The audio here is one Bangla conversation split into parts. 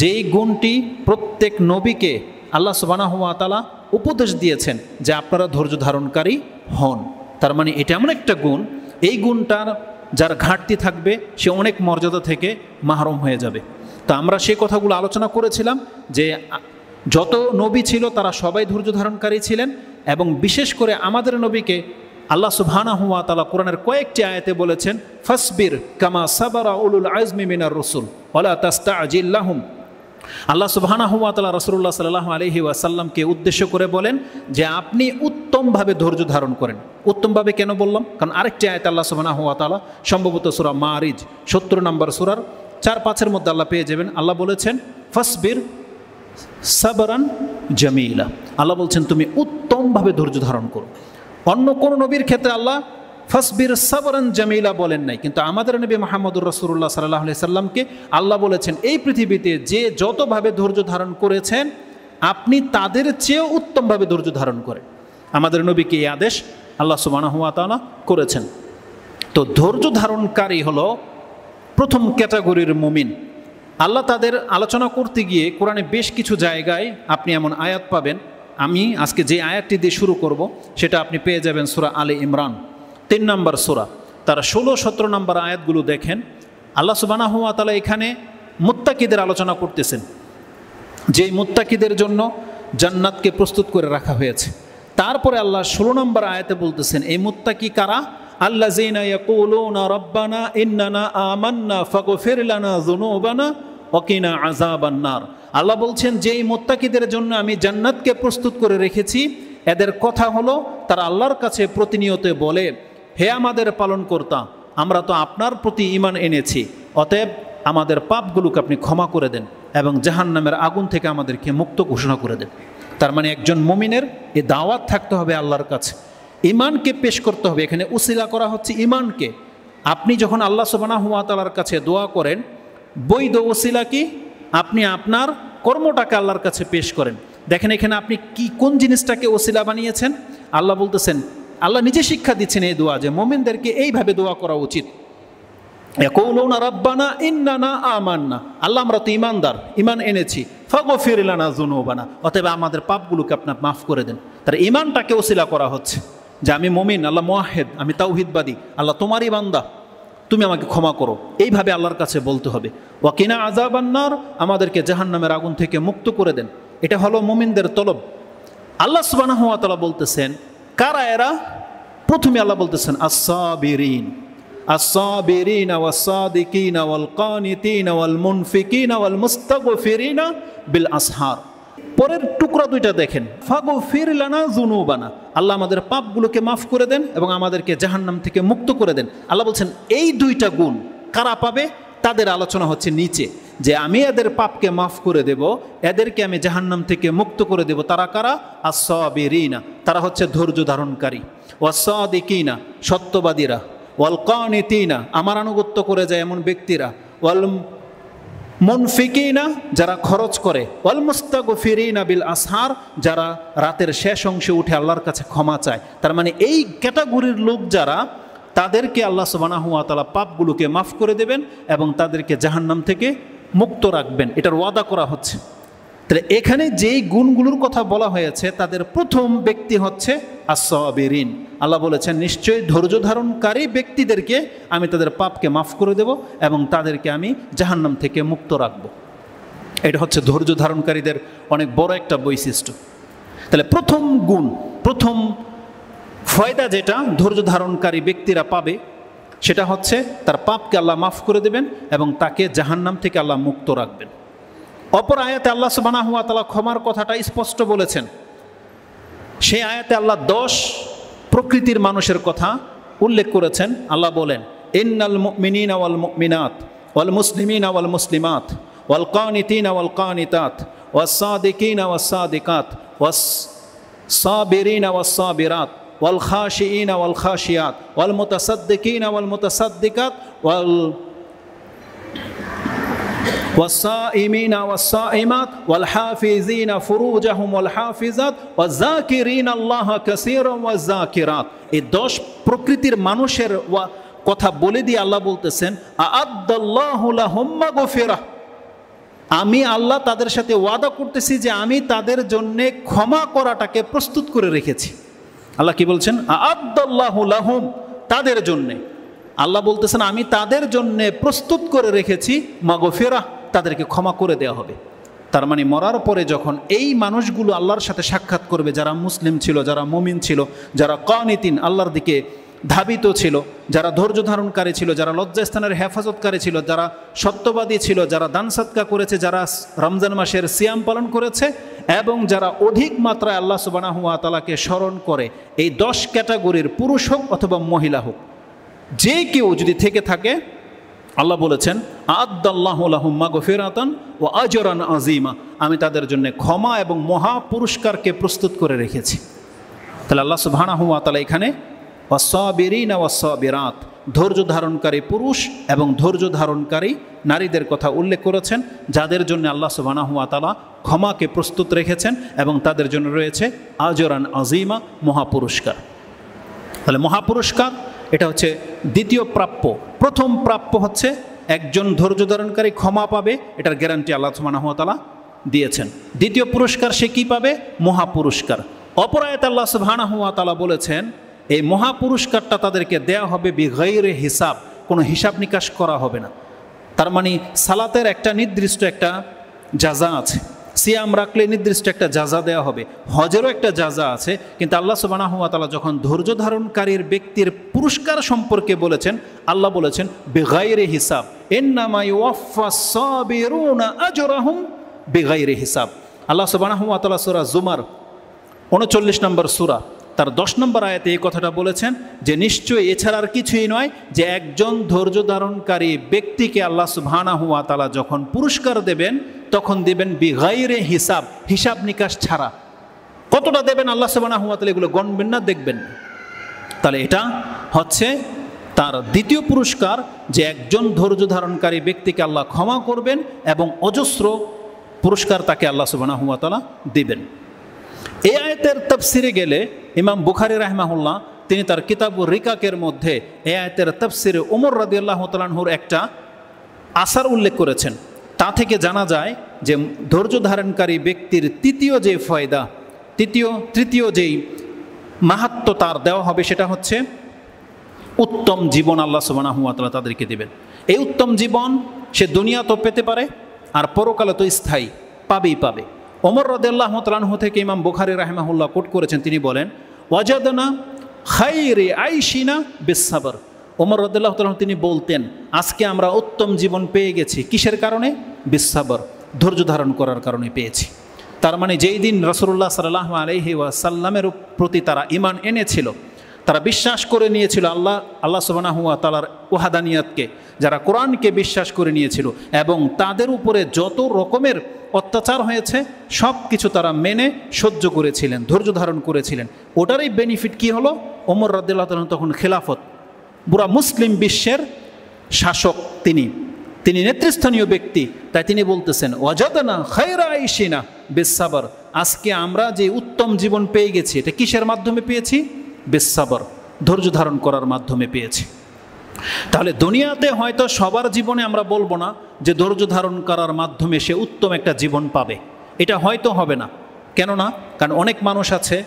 যেই গুণটি প্রত্যেক নবীকে আল্লাহ তালা উপদেশ দিয়েছেন যে আপনারা ধৈর্য ধারণকারী হন তার মানে এটা এমন একটা গুণ এই গুণটার যার ঘাটতি থাকবে সে অনেক মর্যাদা থেকে মাহরম হয়ে যাবে তো আমরা সেই কথাগুলো আলোচনা করেছিলাম যে যত নবী ছিল তারা সবাই ধৈর্য ধারণকারী ছিলেন এবং বিশেষ করে আমাদের নবীকে আল্লাহ সুবহানা হুয়া তালা কোরআনের কয়েকটি আয়াতে বলেছেন ফসবির কামা সাবারা উলুল আজমি মিনার রসুল ওলা তাস্তা আজিল্লাহম আল্লাহ সুবাহানা হুয়া তালা রসুল্লাহ সাল্লাহ আলহি ওয়াসাল্লামকে উদ্দেশ্য করে বলেন যে আপনি উত্তমভাবে ধৈর্য ধারণ করেন উত্তমভাবে কেন বললাম কারণ আরেকটি আয়ত আল্লাহ সুবাহানা হুয়া তালা সম্ভবত সুরা মারিজ সত্তর নম্বর সুরার চার পাঁচের মধ্যে আল্লাহ পেয়ে যাবেন আল্লাহ বলেছেন ফসবির সাবরান জামিলা আল্লাহ বলছেন তুমি উত্তমভাবে ধৈর্য ধারণ করো অন্য কোন নবীর ক্ষেত্রে আল্লাহ ফসবির সাবরান জামিলা বলেন নাই কিন্তু আমাদের নবী মোহাম্মদুর রসুল্লাহ সাল্লাহ সাল্লামকে আল্লাহ বলেছেন এই পৃথিবীতে যে যতভাবে ধৈর্য ধারণ করেছেন আপনি তাদের চেয়েও উত্তমভাবে ধৈর্য ধারণ করে আমাদের নবীকে এই আদেশ আল্লাহ সুবানাহাতালা করেছেন তো ধৈর্য ধারণকারী হলো প্রথম ক্যাটাগরির মুমিন আল্লাহ তাদের আলোচনা করতে গিয়ে কোরআনে বেশ কিছু জায়গায় আপনি এমন আয়াত পাবেন আমি আজকে যে আয়াতটি দিয়ে শুরু করব সেটা আপনি পেয়ে যাবেন সুরা আলে ইমরান তিন নম্বর সুরা তারা ষোলো সতেরো নম্বর আয়াতগুলো দেখেন আল্লাহ সুবানাহ তালা এখানে মুত্তাকিদের আলোচনা করতেছেন যে মুত্তাকিদের জন্য জান্নাতকে প্রস্তুত করে রাখা হয়েছে তারপরে আল্লাহ ষোলো নম্বর আয়াতে বলতেছেন এই মুত্তাকি কারা আল্লা জিনা ইয়াকুলুনা রব্বানা ইন্নানা আমান্না ফাগফির লানা যুনুবানা ওকিনা আযাবান্নার আল্লাহ বলছেন যে এই মোত্তাকিদের জন্য আমি জান্নাতকে প্রস্তুত করে রেখেছি এদের কথা হলো তারা আল্লাহর কাছে প্রতিনিয়ত বলে হে আমাদের পালন কর্তা আমরা তো আপনার প্রতি ইমান এনেছি অতএব আমাদের পাপগুলোকে আপনি ক্ষমা করে দেন এবং জাহান নামের আগুন থেকে আমাদেরকে মুক্ত ঘোষণা করে দেন তার মানে একজন মমিনের এ দাওয়াত থাকতে হবে আল্লাহর কাছে ইমানকে পেশ করতে হবে এখানে উসিলা করা হচ্ছে ইমানকে আপনি যখন আল্লাহ সুবানা হুয়াতালার কাছে দোয়া করেন বৈধ ওসিলা কি আপনি আপনার কর্মটাকে আল্লাহর কাছে পেশ করেন দেখেন এখানে আপনি কি কোন জিনিসটাকে ওসিলা বানিয়েছেন আল্লাহ বলতেছেন আল্লাহ নিজে শিক্ষা দিচ্ছেন এই দোয়া যে মোমেনদেরকে এইভাবে দোয়া করা উচিত কৌলৌনা রব্বানা ইন্নানা আমান্না আল্লাহ আমরা তো ইমানদার ইমান এনেছি ফগো ফিরিলানা জুনুবানা অতএব আমাদের পাপগুলোকে আপনার মাফ করে দেন তার ইমানটাকে ওসিলা করা হচ্ছে যে আমি মমিন আল্লাহ মোয়াহেদ আমি তাওহিদবাদী আল্লাহ তোমারই বান্দা তুমি আমাকে ক্ষমা করো এইভাবে আল্লাহর কাছে বলতে হবে ওয়াকিনা আজাবান্নার আমাদেরকে জাহান্নামের আগুন থেকে মুক্ত করে দেন এটা হলো মোমিনদের তলব আল্লাহ সুবানাহ তালা বলতেছেন কারা এরা প্রথমে আল্লাহ বলতেছেন আসাবিরিন আসাবিরিন ওয়াসাদিকিন ওয়াল কানিতিন ওয়াল মুনফিকিন ওয়াল মুস্তাগফিরিন বিল আসহার পরের টুকরা দুইটা দেখেন ফাগু ফিরলানা জুনুবানা আল্লাহ আমাদের পাপগুলোকে মাফ করে দেন এবং আমাদেরকে জাহান্নাম থেকে মুক্ত করে দেন আল্লাহ বলছেন এই দুইটা গুণ কারা পাবে তাদের আলোচনা হচ্ছে নিচে যে আমি এদের পাপকে মাফ করে দেব এদেরকে আমি জাহান্নাম থেকে মুক্ত করে দেব তারা কারা আসবিরিনা তারা হচ্ছে ধৈর্য ধারণকারী ওয়াসদিকিনা সত্যবাদীরা ওয়াল না আমার আনুগত্য করে যায় এমন ব্যক্তিরা ওয়াল না যারা খরচ করে ওয়াল না বিল আসহার যারা রাতের শেষ অংশে উঠে আল্লাহর কাছে ক্ষমা চায় তার মানে এই ক্যাটাগরির লোক যারা তাদেরকে আল্লাহ সুবানাহুয়া তালা পাপগুলোকে মাফ করে দেবেন এবং তাদেরকে জাহান্নাম থেকে মুক্ত রাখবেন এটার ওয়াদা করা হচ্ছে তাহলে এখানে যেই গুণগুলোর কথা বলা হয়েছে তাদের প্রথম ব্যক্তি হচ্ছে আসবেরিন আল্লাহ বলেছেন নিশ্চয়ই ধৈর্য ধারণকারী ব্যক্তিদেরকে আমি তাদের পাপকে মাফ করে দেব এবং তাদেরকে আমি জাহান্নাম থেকে মুক্ত রাখব এটা হচ্ছে ধৈর্য ধারণকারীদের অনেক বড় একটা বৈশিষ্ট্য তাহলে প্রথম গুণ প্রথম ফয়দা যেটা ধৈর্য ধারণকারী ব্যক্তিরা পাবে সেটা হচ্ছে তার পাপকে আল্লাহ মাফ করে দেবেন এবং তাকে জাহান্নাম থেকে আল্লাহ মুক্ত রাখবেন অপর আয়াতে আল্লাহ সুবানা হুয়া তালা ক্ষমার কথাটা স্পষ্ট বলেছেন সেই আয়াতে আল্লাহ দশ প্রকৃতির মানুষের কথা উল্লেখ করেছেন আল্লাহ বলেন ইন্নাল মিনিন আওয়াল মিনাত ওয়াল মুসলিমিন আওয়াল মুসলিমাত ওয়াল কানিতিন আওয়াল কানিতাত ওয়াসাদিকিন আওয়াসাদিকাত ওয়াস সাবিরিন আওয়াসাবিরাত ওয়াল খাশিন ওয়াল খাশিয়াত ওয়াল মুতাসাদ্দিকিন ওয়াল মুতাসাদ্দিকাত ওয়াল والصائمين والصائمات والحافظين فروجهم والحافظات والذاكرين الله كثيرا والذاكرات এই দশ প্রকৃতির মানুষের কথা বলে দিয়ে আল্লাহ বলতেছেন আদাল্লাহুম্মাগফিরা আমি আল্লাহ তাদের সাথে ওয়াদা করতেছি যে আমি তাদের জন্যে ক্ষমা করাটাকে প্রস্তুত করে রেখেছি আল্লাহ কি বলছেন আব্দুল্লাহম তাদের জন্যে আল্লাহ বলতেছেন আমি তাদের জন্যে প্রস্তুত করে রেখেছি মাগফেরা তাদেরকে ক্ষমা করে দেওয়া হবে তার মানে মরার পরে যখন এই মানুষগুলো আল্লাহর সাথে সাক্ষাৎ করবে যারা মুসলিম ছিল যারা মমিন ছিল যারা কনিতিন আল্লাহর দিকে ধাবিত ছিল যারা ধৈর্য ধারণকারী ছিল যারা লজ্জাস্থানের হেফাজতকারী ছিল যারা সত্যবাদী ছিল যারা দান সৎকা করেছে যারা রমজান মাসের সিয়াম পালন করেছে এবং যারা অধিক মাত্রায় আল্লাহ সুবানাহুয়া তালাকে স্মরণ করে এই দশ ক্যাটাগরির পুরুষ হোক অথবা মহিলা হোক যে কেউ যদি থেকে থাকে আল্লাহ বলেছেন আদাল্লাহুল্লাহম্মা গফিরাতন ও আজরান আজিমা আমি তাদের জন্য ক্ষমা এবং মহা পুরস্কারকে প্রস্তুত করে রেখেছি তাহলে আল্লাহ সুবাহানাহুয়া তালা এখানে অসবিরিনা অসবিরাত ধৈর্য ধারণকারী পুরুষ এবং ধৈর্য ধারণকারী নারীদের কথা উল্লেখ করেছেন যাদের জন্য আল্লাহ সুবানাহুয়াতালা ক্ষমাকে প্রস্তুত রেখেছেন এবং তাদের জন্য রয়েছে আজরান আজিমা মহাপুরস্কার তাহলে মহাপুরস্কার এটা হচ্ছে দ্বিতীয় প্রাপ্য প্রথম প্রাপ্য হচ্ছে একজন ধৈর্য ধারণকারী ক্ষমা পাবে এটার গ্যারান্টি আল্লাহ সুবানাহুয়াতালা দিয়েছেন দ্বিতীয় পুরস্কার সে কী পাবে মহাপুরস্কার অপরায়ত আল্লাহ সুবাহানাহুয়াতালা বলেছেন এই মহাপুরস্কারটা তাদেরকে দেয়া হবে বিঘৈরে হিসাব কোনো হিসাব নিকাশ করা হবে না তার মানে সালাতের একটা নির্দিষ্ট একটা যাজা আছে সিয়াম রাখলে নির্দিষ্ট একটা যাজা দেওয়া হবে হজেরও একটা যাজা আছে কিন্তু আল্লাহ তালা যখন ধৈর্য ধারণকারীর ব্যক্তির পুরস্কার সম্পর্কে বলেছেন আল্লাহ বলেছেন বেগাইরে হিসাব এন্নামাইফাসম বেগাইরে হিসাব আল্লাহ সুবাহ সুরা জুমার উনচল্লিশ নম্বর সুরা তার দশ নম্বর আয়াতে এই কথাটা বলেছেন যে নিশ্চয়ই এছাড়া আর কিছুই নয় যে একজন ধৈর্য ধারণকারী ব্যক্তিকে আল্লাহ সুহানা হুয়া তালা যখন পুরস্কার দেবেন তখন দেবেন বিঘাইরে হিসাব হিসাব নিকাশ ছাড়া কতটা দেবেন আল্লাহ সুবানা হুয়া তালা এগুলো গণবেন না দেখবেন তাহলে এটা হচ্ছে তার দ্বিতীয় পুরস্কার যে একজন ধৈর্য ধারণকারী ব্যক্তিকে আল্লাহ ক্ষমা করবেন এবং অজস্র পুরস্কার তাকে আল্লাহ সুবানা হুয়া তালা দেবেন এ আয়তের তফসিরে গেলে ইমাম বুখারি রাহমাহুল্লাহ তিনি তার কিতাবুর রিকাকের মধ্যে এ আয়তের তফসিরে ওমর রাদিউল্লাহ তালাহুর একটা আসার উল্লেখ করেছেন তা থেকে জানা যায় যে ধৈর্য ধারণকারী ব্যক্তির তৃতীয় যে ফয়দা তৃতীয় তৃতীয় যেই মাহাত্ম তার দেওয়া হবে সেটা হচ্ছে উত্তম জীবন আল্লাহ সুবানাহুয়াতলা তাদেরকে দেবেন এই উত্তম জীবন সে দুনিয়া তো পেতে পারে আর পরকালে তো স্থায়ী পাবেই পাবে ওমর রদেল্লাহ মতলানহ থেকে ইমাম বুখারি রাহেমাহুল্লাহ কোট করেছেন তিনি বলেন ওয়াজাদনা খাই রে আইসিনা বেসাবর ওমর রদুল্লাহ তালন তিনি বলতেন আজকে আমরা উত্তম জীবন পেয়ে গেছি কিসের কারণে বিশ্বাবর ধৈর্য ধারণ করার কারণে পেয়েছি তার মানে যেই দিন রসুল্লাহ সাল্লাহ আলহি ওয়াসাল্লামের প্রতি তারা ইমান এনেছিল তারা বিশ্বাস করে নিয়েছিল আল্লাহ আল্লাহ সোবানা হুয়া তালার ওহাদানিয়াতকে যারা কোরআনকে বিশ্বাস করে নিয়েছিল এবং তাদের উপরে যত রকমের অত্যাচার হয়েছে সব কিছু তারা মেনে সহ্য করেছিলেন ধৈর্য ধারণ করেছিলেন ওটারই বেনিফিট কি হলো ওমর রাদ্দুল্লাহ তাল তখন খেলাফত বুড়া মুসলিম বিশ্বের শাসক তিনি তিনি নেতৃস্থানীয় ব্যক্তি তাই তিনি বলতেছেন অজাদানা খৈরা আইসিনা বেসাবার আজকে আমরা যে উত্তম জীবন পেয়ে গেছি এটা কিসের মাধ্যমে পেয়েছি বেসাবর ধৈর্য ধারণ করার মাধ্যমে পেয়েছে তাহলে দুনিয়াতে হয়তো সবার জীবনে আমরা বলবো না যে ধৈর্য ধারণ করার মাধ্যমে সে উত্তম একটা জীবন পাবে এটা হয়তো হবে না কেননা কারণ অনেক মানুষ আছে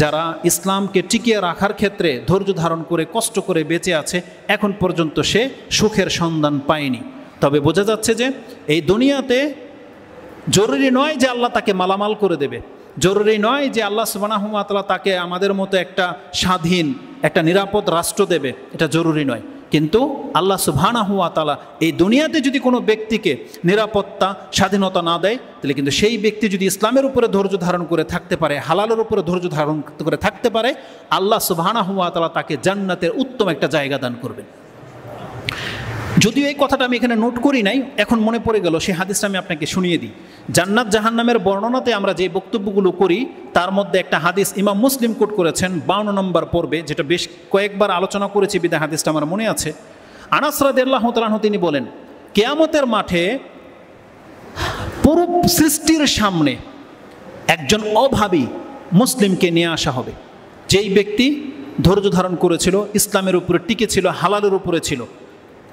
যারা ইসলামকে টিকিয়ে রাখার ক্ষেত্রে ধৈর্য ধারণ করে কষ্ট করে বেঁচে আছে এখন পর্যন্ত সে সুখের সন্ধান পায়নি তবে বোঝা যাচ্ছে যে এই দুনিয়াতে জরুরি নয় যে আল্লাহ তাকে মালামাল করে দেবে জরুরি নয় যে আল্লাহ সুবানাহমাতলা তাকে আমাদের মতো একটা স্বাধীন একটা নিরাপদ রাষ্ট্র দেবে এটা জরুরি নয় কিন্তু আল্লাহ সুবহানাহুয়াতালা এই দুনিয়াতে যদি কোনো ব্যক্তিকে নিরাপত্তা স্বাধীনতা না দেয় তাহলে কিন্তু সেই ব্যক্তি যদি ইসলামের উপরে ধৈর্য ধারণ করে থাকতে পারে হালালের উপরে ধৈর্য ধারণ করে থাকতে পারে আল্লাহ সুবহানাহুয়াতালা তাকে জান্নাতের উত্তম একটা জায়গা দান করবেন যদিও এই কথাটা আমি এখানে নোট করি নাই এখন মনে পড়ে গেল সেই হাদিসটা আমি আপনাকে শুনিয়ে দিই জান্নাত জাহান্নামের বর্ণনাতে আমরা যে বক্তব্যগুলো করি তার মধ্যে একটা হাদিস ইমাম মুসলিম কোট করেছেন বাউন্ন নম্বর পর্বে যেটা বেশ কয়েকবার আলোচনা করেছি বিদা হাদিসটা আমার মনে আছে আনাস তালাহ তিনি বলেন কেয়ামতের মাঠে পুরো সৃষ্টির সামনে একজন অভাবী মুসলিমকে নিয়ে আসা হবে যেই ব্যক্তি ধৈর্য ধারণ করেছিল ইসলামের উপরে টিকে ছিল হালালের উপরে ছিল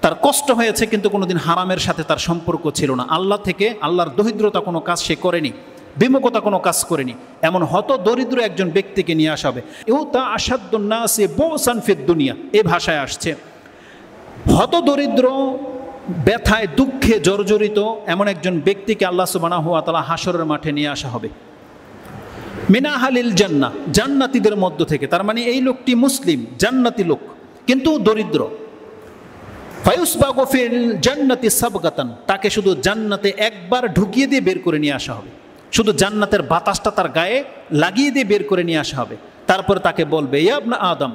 তার কষ্ট হয়েছে কিন্তু কোনোদিন হারামের সাথে তার সম্পর্ক ছিল না আল্লাহ থেকে আল্লাহর দরিদ্রতা কোনো কাজ সে করেনি বিমুখতা কোনো কাজ করেনি এমন হত দরিদ্র একজন ব্যক্তিকে নিয়ে আসা হবে এও তা আসাদ্দুন্না সে বৌসানফির দুনিয়া এ ভাষায় আসছে হত দরিদ্র ব্যথায় দুঃখে জর্জরিত এমন একজন ব্যক্তিকে আল্লাহ সুবানা হুয়া তালা হাসরের মাঠে নিয়ে আসা হবে মিনাহালিল জান্না জান্নাতিদের মধ্য থেকে তার মানে এই লোকটি মুসলিম জান্নাতি লোক কিন্তু দরিদ্র ফায়ুস ফিল জান্নাতি সাবগাতান তাকে শুধু জান্নাতে একবার ঢুকিয়ে দিয়ে বের করে নিয়ে আসা হবে শুধু জান্নাতের বাতাসটা তার গায়ে লাগিয়ে দিয়ে বের করে নিয়ে আসা হবে তারপরে তাকে বলবে ইয়াবনা আদম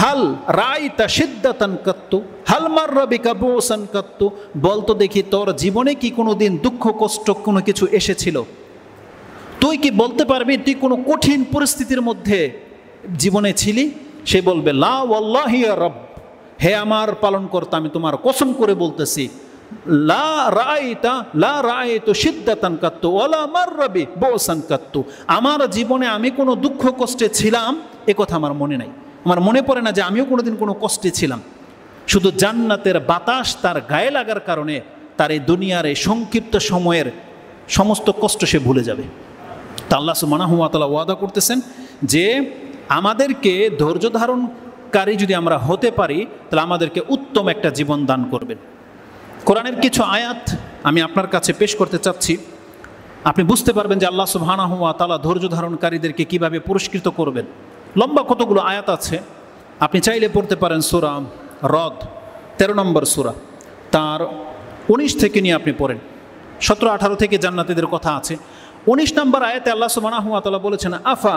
হাল রায়তা সিদ্ধাতন কত্তু হাল মার্রাবিকা বোসান কত্তু বলতো দেখি তোর জীবনে কি কোনো দিন দুঃখ কষ্ট কোনো কিছু এসেছিল তুই কি বলতে পারবি তুই কোনো কঠিন পরিস্থিতির মধ্যে জীবনে ছিলি সে বলবে লা রব হে আমার পালন কর্তা আমি তোমার কসম করে বলতেছি লা লা আমার জীবনে আমি কোনো দুঃখ কষ্টে ছিলাম এ কথা আমার মনে নাই আমার মনে পড়ে না যে আমিও কোনোদিন কোনো কষ্টে ছিলাম শুধু জান্নাতের বাতাস তার গায়ে লাগার কারণে তার এই দুনিয়ার এই সংক্ষিপ্ত সময়ের সমস্ত কষ্ট সে ভুলে যাবে তা আল্লাহ মানাহুয়াতলা ওয়াদা করতেছেন যে আমাদেরকে ধৈর্য ধারণ কারী যদি আমরা হতে পারি তাহলে আমাদেরকে উত্তম একটা জীবন দান করবেন কোরআনের কিছু আয়াত আমি আপনার কাছে পেশ করতে চাচ্ছি আপনি বুঝতে পারবেন যে আল্লাহ সুহানা হুয়া তালা ধৈর্য ধারণকারীদেরকে কীভাবে পুরস্কৃত করবেন লম্বা কতগুলো আয়াত আছে আপনি চাইলে পড়তে পারেন সুরা রদ তেরো নম্বর সুরা তার উনিশ থেকে নিয়ে আপনি পড়েন সতেরো আঠারো থেকে জান্নাতিদের কথা আছে উনিশ নম্বর আয়াতে আল্লাহ সুবাহ হুয়া তালা বলেছেন আফা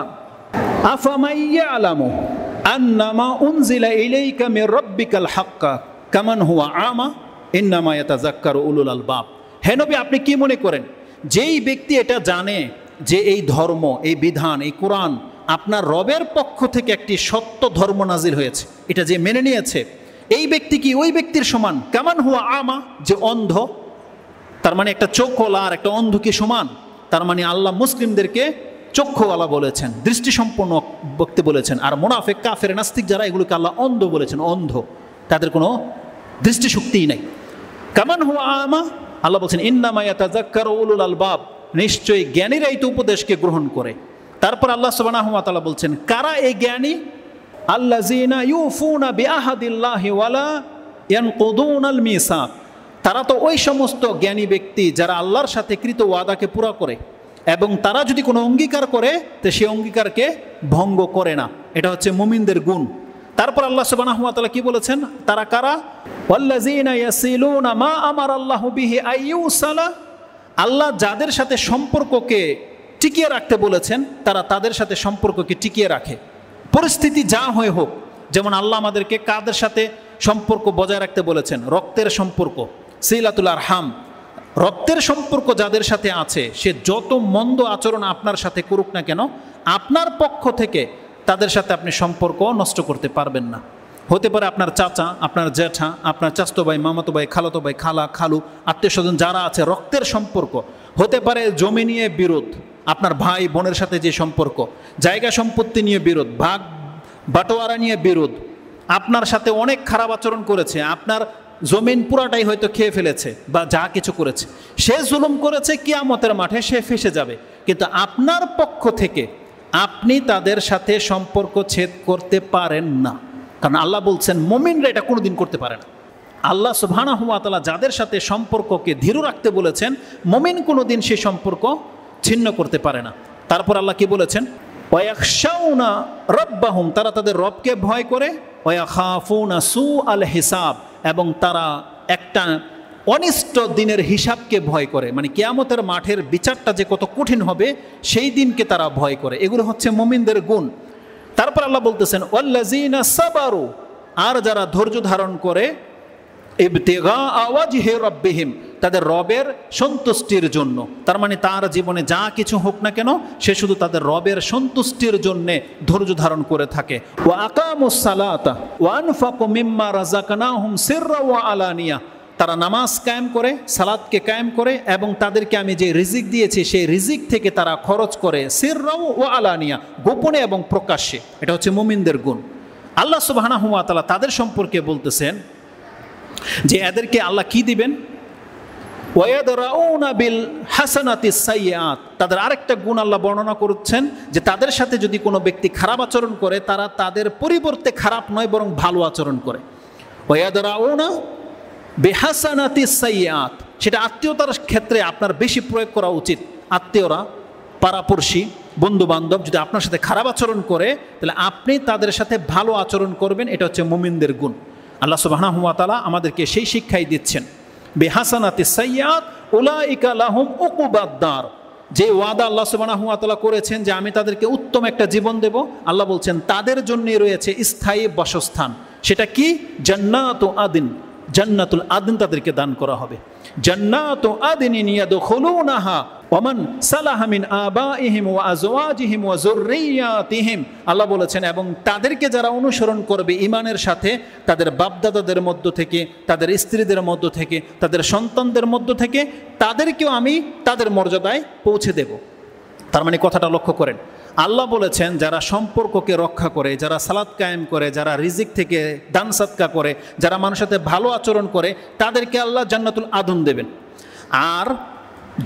আফা মাইয়া আলামু আন্নামা উনজিলা রব্বিকাল হাক্কা আমা আপনি কি মনে করেন যেই ব্যক্তি এটা জানে যে এই ধর্ম এই বিধান এই কোরআন আপনার রবের পক্ষ থেকে একটি সত্য ধর্ম নাজিল হয়েছে এটা যে মেনে নিয়েছে এই ব্যক্তি কি ওই ব্যক্তির সমান কেমন হুয়া আমা যে অন্ধ তার মানে একটা চোখ আর একটা অন্ধ কি সমান তার মানে আল্লাহ মুসলিমদেরকে চক্ষুওয়ালা বলেছেন দৃষ্টিসম্পন্ন বক্তি বলেছেন আর মোনাফেক কাফের নাস্তিক যারা এগুলোকে আল্লাহ অন্ধ বলেছেন অন্ধ তাদের কোনো দৃষ্টিশক্তিই নাই কামান হুয়া আমা আল্লাহ বলছেন ইন্নামায়া তাজাক্কার উলুল আলবাব নিশ্চয়ই জ্ঞানীরাই তো উপদেশকে গ্রহণ করে তারপর আল্লাহ তালা বলছেন কারা এই জ্ঞানী আল্লা জিনা ইউফুনা বিআহাদিল্লাহিওয়ালা ইয়ানকুদুন আল মিসা তারা তো ওই সমস্ত জ্ঞানী ব্যক্তি যারা আল্লাহর সাথে কৃত ওয়াদাকে পুরা করে এবং তারা যদি কোনো অঙ্গীকার করে তো সে অঙ্গীকারকে ভঙ্গ করে না এটা হচ্ছে মুমিনদের গুণ তারপর আল্লাহ সুবানাহমাতালা কি বলেছেন তারা কারা আমার আল্লাহ আল্লাহ যাদের সাথে সম্পর্ককে টিকিয়ে রাখতে বলেছেন তারা তাদের সাথে সম্পর্ককে টিকিয়ে রাখে পরিস্থিতি যা হয়ে হোক যেমন আল্লাহ আমাদেরকে কাদের সাথে সম্পর্ক বজায় রাখতে বলেছেন রক্তের সম্পর্ক সেইলাতুল আর হাম রক্তের সম্পর্ক যাদের সাথে আছে সে যত মন্দ আচরণ আপনার সাথে করুক না কেন আপনার পক্ষ থেকে তাদের সাথে আপনি সম্পর্ক নষ্ট করতে পারবেন না হতে পারে আপনার চাচা আপনার জ্যাঠা আপনার চাস্ত ভাই মামাতো ভাই খালাতো ভাই খালা খালু আত্মীয় স্বজন যারা আছে রক্তের সম্পর্ক হতে পারে জমি নিয়ে বিরোধ আপনার ভাই বোনের সাথে যে সম্পর্ক জায়গা সম্পত্তি নিয়ে বিরোধ ভাগ বাটোয়ারা নিয়ে বিরোধ আপনার সাথে অনেক খারাপ আচরণ করেছে আপনার জমিন পুরাটাই হয়তো খেয়ে ফেলেছে বা যা কিছু করেছে সে জুলুম করেছে কিয়ামতের মাঠে সে ফেসে যাবে কিন্তু আপনার পক্ষ থেকে আপনি তাদের সাথে সম্পর্ক ছেদ করতে পারেন না কারণ আল্লাহ বলছেন মোমিনরা এটা কোনোদিন করতে পারে না আল্লাহ সুবহানা হুয়াতালা যাদের সাথে সম্পর্ককে ধীরু রাখতে বলেছেন মোমিন কোনোদিন সে সম্পর্ক ছিন্ন করতে পারে না তারপর আল্লাহ কি বলেছেন ওয়াকশাউনা রব্বাহুম তারা তাদের রবকে ভয় করে ওয়াখাফুনা সু আল হিসাব এবং তারা একটা অনিষ্ট দিনের হিসাবকে ভয় করে মানে কেয়ামতের মাঠের বিচারটা যে কত কঠিন হবে সেই দিনকে তারা ভয় করে এগুলো হচ্ছে মোমিনদের গুণ তারপর আল্লাহ বলতেছেন ওয়াল্লাজিনা সাবারু আর যারা ধৈর্য ধারণ করে এবতেগা আওয়াজ হে রব্বেহিম তাদের রবের সন্তুষ্টির জন্য তার মানে তার জীবনে যা কিছু হোক না কেন সে শুধু তাদের রবের সন্তুষ্টির জন্যে ধৈর্য ধারণ করে থাকে ও আকামুসালাতা ওয়ান মিম্মা রাজাকানা হুম সিররা ওয়া আলানিয়া তারা নামাজ কায়েম করে সালাদকে কায়েম করে এবং তাদেরকে আমি যে রিজিক দিয়েছি সেই রিজিক থেকে তারা খরচ করে সিররাও ও আলানিয়া গোপনে এবং প্রকাশ্যে এটা হচ্ছে মুমিনদের গুণ আল্লাহ সুবাহানা হুয়া তালা তাদের সম্পর্কে বলতেছেন যে এদেরকে আল্লাহ কি দিবেন বিল সাইয়াত তাদের আরেকটা গুণ আল্লাহ বর্ণনা করছেন যে তাদের সাথে যদি কোনো ব্যক্তি খারাপ আচরণ করে তারা তাদের পরিবর্তে খারাপ নয় বরং ভালো আচরণ করে বেহাসানাতি সাইয়াত সেটা আত্মীয়তার ক্ষেত্রে আপনার বেশি প্রয়োগ করা উচিত আত্মীয়রা পাড়াপড়শি বন্ধু বান্ধব যদি আপনার সাথে খারাপ আচরণ করে তাহলে আপনি তাদের সাথে ভালো আচরণ করবেন এটা হচ্ছে মুমিনদের গুণ আল্লাহ হুয়া তালা আমাদেরকে সেই শিক্ষাই দিচ্ছেন বেহাসানাতে সৈয়াদ ওলা ইকালাহম ওকুবাদ্দার যে ওয়াদা আল্লাহ সুবাহ হুয়াতলা করেছেন যে আমি তাদেরকে উত্তম একটা জীবন দেব আল্লাহ বলছেন তাদের জন্যে রয়েছে স্থায়ী বাসস্থান সেটা কি জান্নাত আদিন জান্নাতুল আদিন তাদেরকে দান করা হবে জান্নাত আদিন ইনিয়াদ খোলো নাহা ওমান সালাহামিন আবা ইহিম ও আজওয়াজিহিম ও জোরিয়াতিহিম আল্লাহ বলেছেন এবং তাদেরকে যারা অনুসরণ করবে ইমানের সাথে তাদের বাপদাদাদের মধ্য থেকে তাদের স্ত্রীদের মধ্য থেকে তাদের সন্তানদের মধ্য থেকে তাদেরকেও আমি তাদের মর্যাদায় পৌঁছে দেব তার মানে কথাটা লক্ষ্য করেন আল্লাহ বলেছেন যারা সম্পর্ককে রক্ষা করে যারা সালাদ কায়েম করে যারা রিজিক থেকে দান সাতকা করে যারা মানুষের সাথে ভালো আচরণ করে তাদেরকে আল্লাহ জান্নাতুল আদন দেবেন আর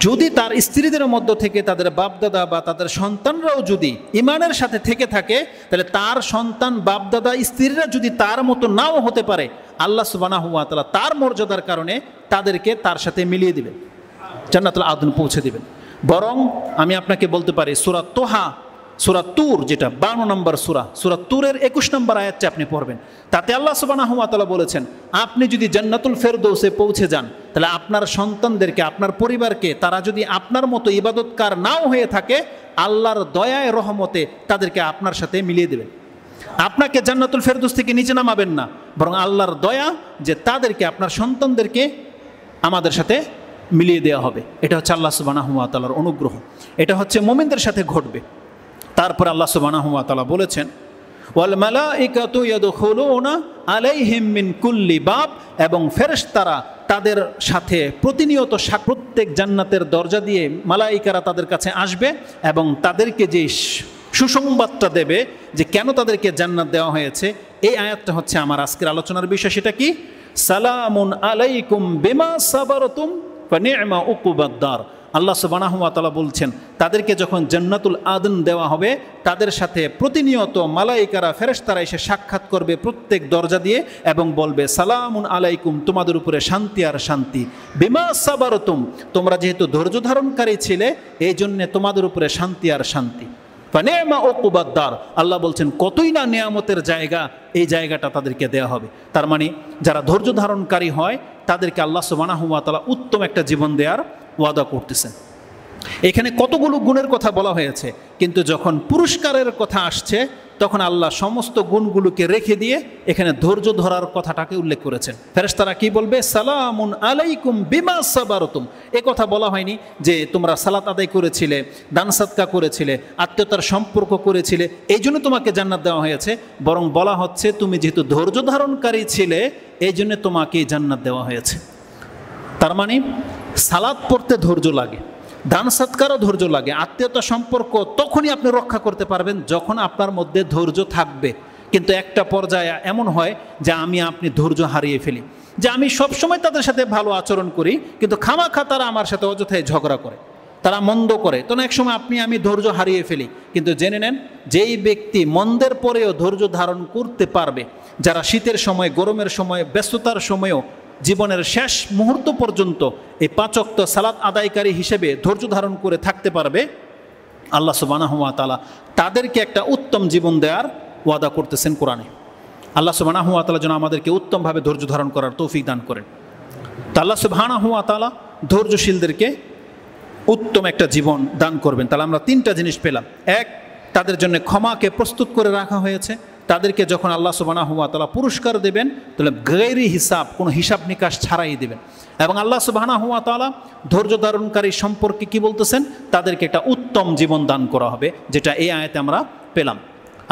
যদি তার স্ত্রীদের মধ্য থেকে তাদের বাপদাদা বা তাদের সন্তানরাও যদি ইমানের সাথে থেকে থাকে তাহলে তার সন্তান বাপদাদা স্ত্রীরা যদি তার মতো নাও হতে পারে আল্লাহ সুবানা হুয়া তালা তার মর্যাদার কারণে তাদেরকে তার সাথে মিলিয়ে দেবেন জান্নাতলা আদন পৌঁছে দিবেন বরং আমি আপনাকে বলতে পারি সুরাত তোহা সুরা তুর যেটা বারো নম্বর সুরা সুরা তুরের একুশ নম্বর আয়াতটা আপনি পড়বেন তাতে আল্লাহ সুবানাহমাতালা বলেছেন আপনি যদি জান্নাতুল ফেরদৌসে পৌঁছে যান তাহলে আপনার সন্তানদেরকে আপনার পরিবারকে তারা যদি আপনার মতো ইবাদতকার নাও হয়ে থাকে আল্লাহর দয়ায় রহমতে তাদেরকে আপনার সাথে মিলিয়ে দেবেন আপনাকে জান্নাতুল ফেরদৌস থেকে নিচে নামাবেন না বরং আল্লাহর দয়া যে তাদেরকে আপনার সন্তানদেরকে আমাদের সাথে মিলিয়ে দেওয়া হবে এটা হচ্ছে আল্লাহ সুবানাহমাতালার অনুগ্রহ এটা হচ্ছে মোমিনদের সাথে ঘটবে তারপর আল্লাহ সুবাহ তালা বলেছেন কুল্লি বাপ এবং ফেরেশতারা তাদের সাথে প্রতিনিয়ত প্রত্যেক জান্নাতের দরজা দিয়ে মালাইকারা তাদের কাছে আসবে এবং তাদেরকে যে সুসংবাদটা দেবে যে কেন তাদেরকে জান্নাত দেওয়া হয়েছে এই আয়াতটা হচ্ছে আমার আজকের আলোচনার বিষয় সেটা কি সালামুন আলাইকুম বেমা সাবারতুম বা নেমা উকুবাদ্দার আল্লাহ সুবানাহমাতালা বলছেন তাদেরকে যখন জান্নাতুল আদন দেওয়া হবে তাদের সাথে প্রতিনিয়ত মালাইকারা ফেরেস্তারা এসে সাক্ষাৎ করবে প্রত্যেক দরজা দিয়ে এবং বলবে সালামুন আলাইকুম তোমাদের উপরে শান্তি আর শান্তি বিমা সাবারতুম তোমরা যেহেতু ধৈর্য ধারণকারী ছিলে এই জন্যে তোমাদের উপরে শান্তি আর শান্তি নেয়ামা ও কুবাদ্দার আল্লাহ বলছেন কতই না নিয়ামতের জায়গা এই জায়গাটা তাদেরকে দেয়া হবে তার মানে যারা ধৈর্য ধারণকারী হয় তাদেরকে আল্লাহ সুবানাহুয়া তালা উত্তম একটা জীবন দেওয়ার ওয়াদা করতেছেন এখানে কতগুলো গুণের কথা বলা হয়েছে কিন্তু যখন পুরস্কারের কথা আসছে তখন আল্লাহ সমস্ত গুণগুলোকে রেখে দিয়ে এখানে ধৈর্য ধরার কথাটাকে উল্লেখ করেছেন ফেরেস্তারা কি বলবে সালামুন আলাইকুম বিমা সাবারতুম এ কথা বলা হয়নি যে তোমরা সালাত আদায় করেছিলে দান সাদকা করেছিলে আত্মীয়তার সম্পর্ক করেছিলে এই জন্য তোমাকে জান্নাত দেওয়া হয়েছে বরং বলা হচ্ছে তুমি যেহেতু ধৈর্য ধারণকারী ছিলে এই জন্য তোমাকে জান্নাত দেওয়া হয়েছে তার মানে সালাদ পড়তে ধৈর্য লাগে দান সৎকারও ধৈর্য লাগে আত্মীয়তা সম্পর্ক তখনই আপনি রক্ষা করতে পারবেন যখন আপনার মধ্যে ধৈর্য থাকবে কিন্তু একটা পর্যায়ে এমন হয় যে আমি আপনি ধৈর্য হারিয়ে ফেলি যে আমি সবসময় তাদের সাথে ভালো আচরণ করি কিন্তু খামাখা তারা আমার সাথে অযথায় ঝগড়া করে তারা মন্দ করে তখন এক সময় আপনি আমি ধৈর্য হারিয়ে ফেলি কিন্তু জেনে নেন যেই ব্যক্তি মন্দের পরেও ধৈর্য ধারণ করতে পারবে যারা শীতের সময় গরমের সময় ব্যস্ততার সময়েও জীবনের শেষ মুহূর্ত পর্যন্ত এই পাচক্ত সালাদ আদায়কারী হিসেবে ধৈর্য ধারণ করে থাকতে পারবে আল্লাহ সুবাহ তালা তাদেরকে একটা উত্তম জীবন দেওয়ার ওয়াদা করতেছেন কোরআনে আল্লাহ সুবাহ তালা যেন আমাদেরকে উত্তমভাবে ধৈর্য ধারণ করার তৌফিক দান করেন তা আল্লাহ সুবাহ তালা ধৈর্যশীলদেরকে উত্তম একটা জীবন দান করবেন তাহলে আমরা তিনটা জিনিস পেলাম এক তাদের জন্য ক্ষমাকে প্রস্তুত করে রাখা হয়েছে তাদেরকে যখন আল্লাহ সুবানা হুয়া তালা পুরস্কার দেবেন তাহলে গেরি হিসাব কোনো হিসাব নিকাশ ছাড়াই দেবেন এবং আল্লাহ সুবাহানা হুয়া তালা ধৈর্য ধারণকারী সম্পর্কে কি বলতেছেন তাদেরকে একটা উত্তম জীবন দান করা হবে যেটা এই আয়তে আমরা পেলাম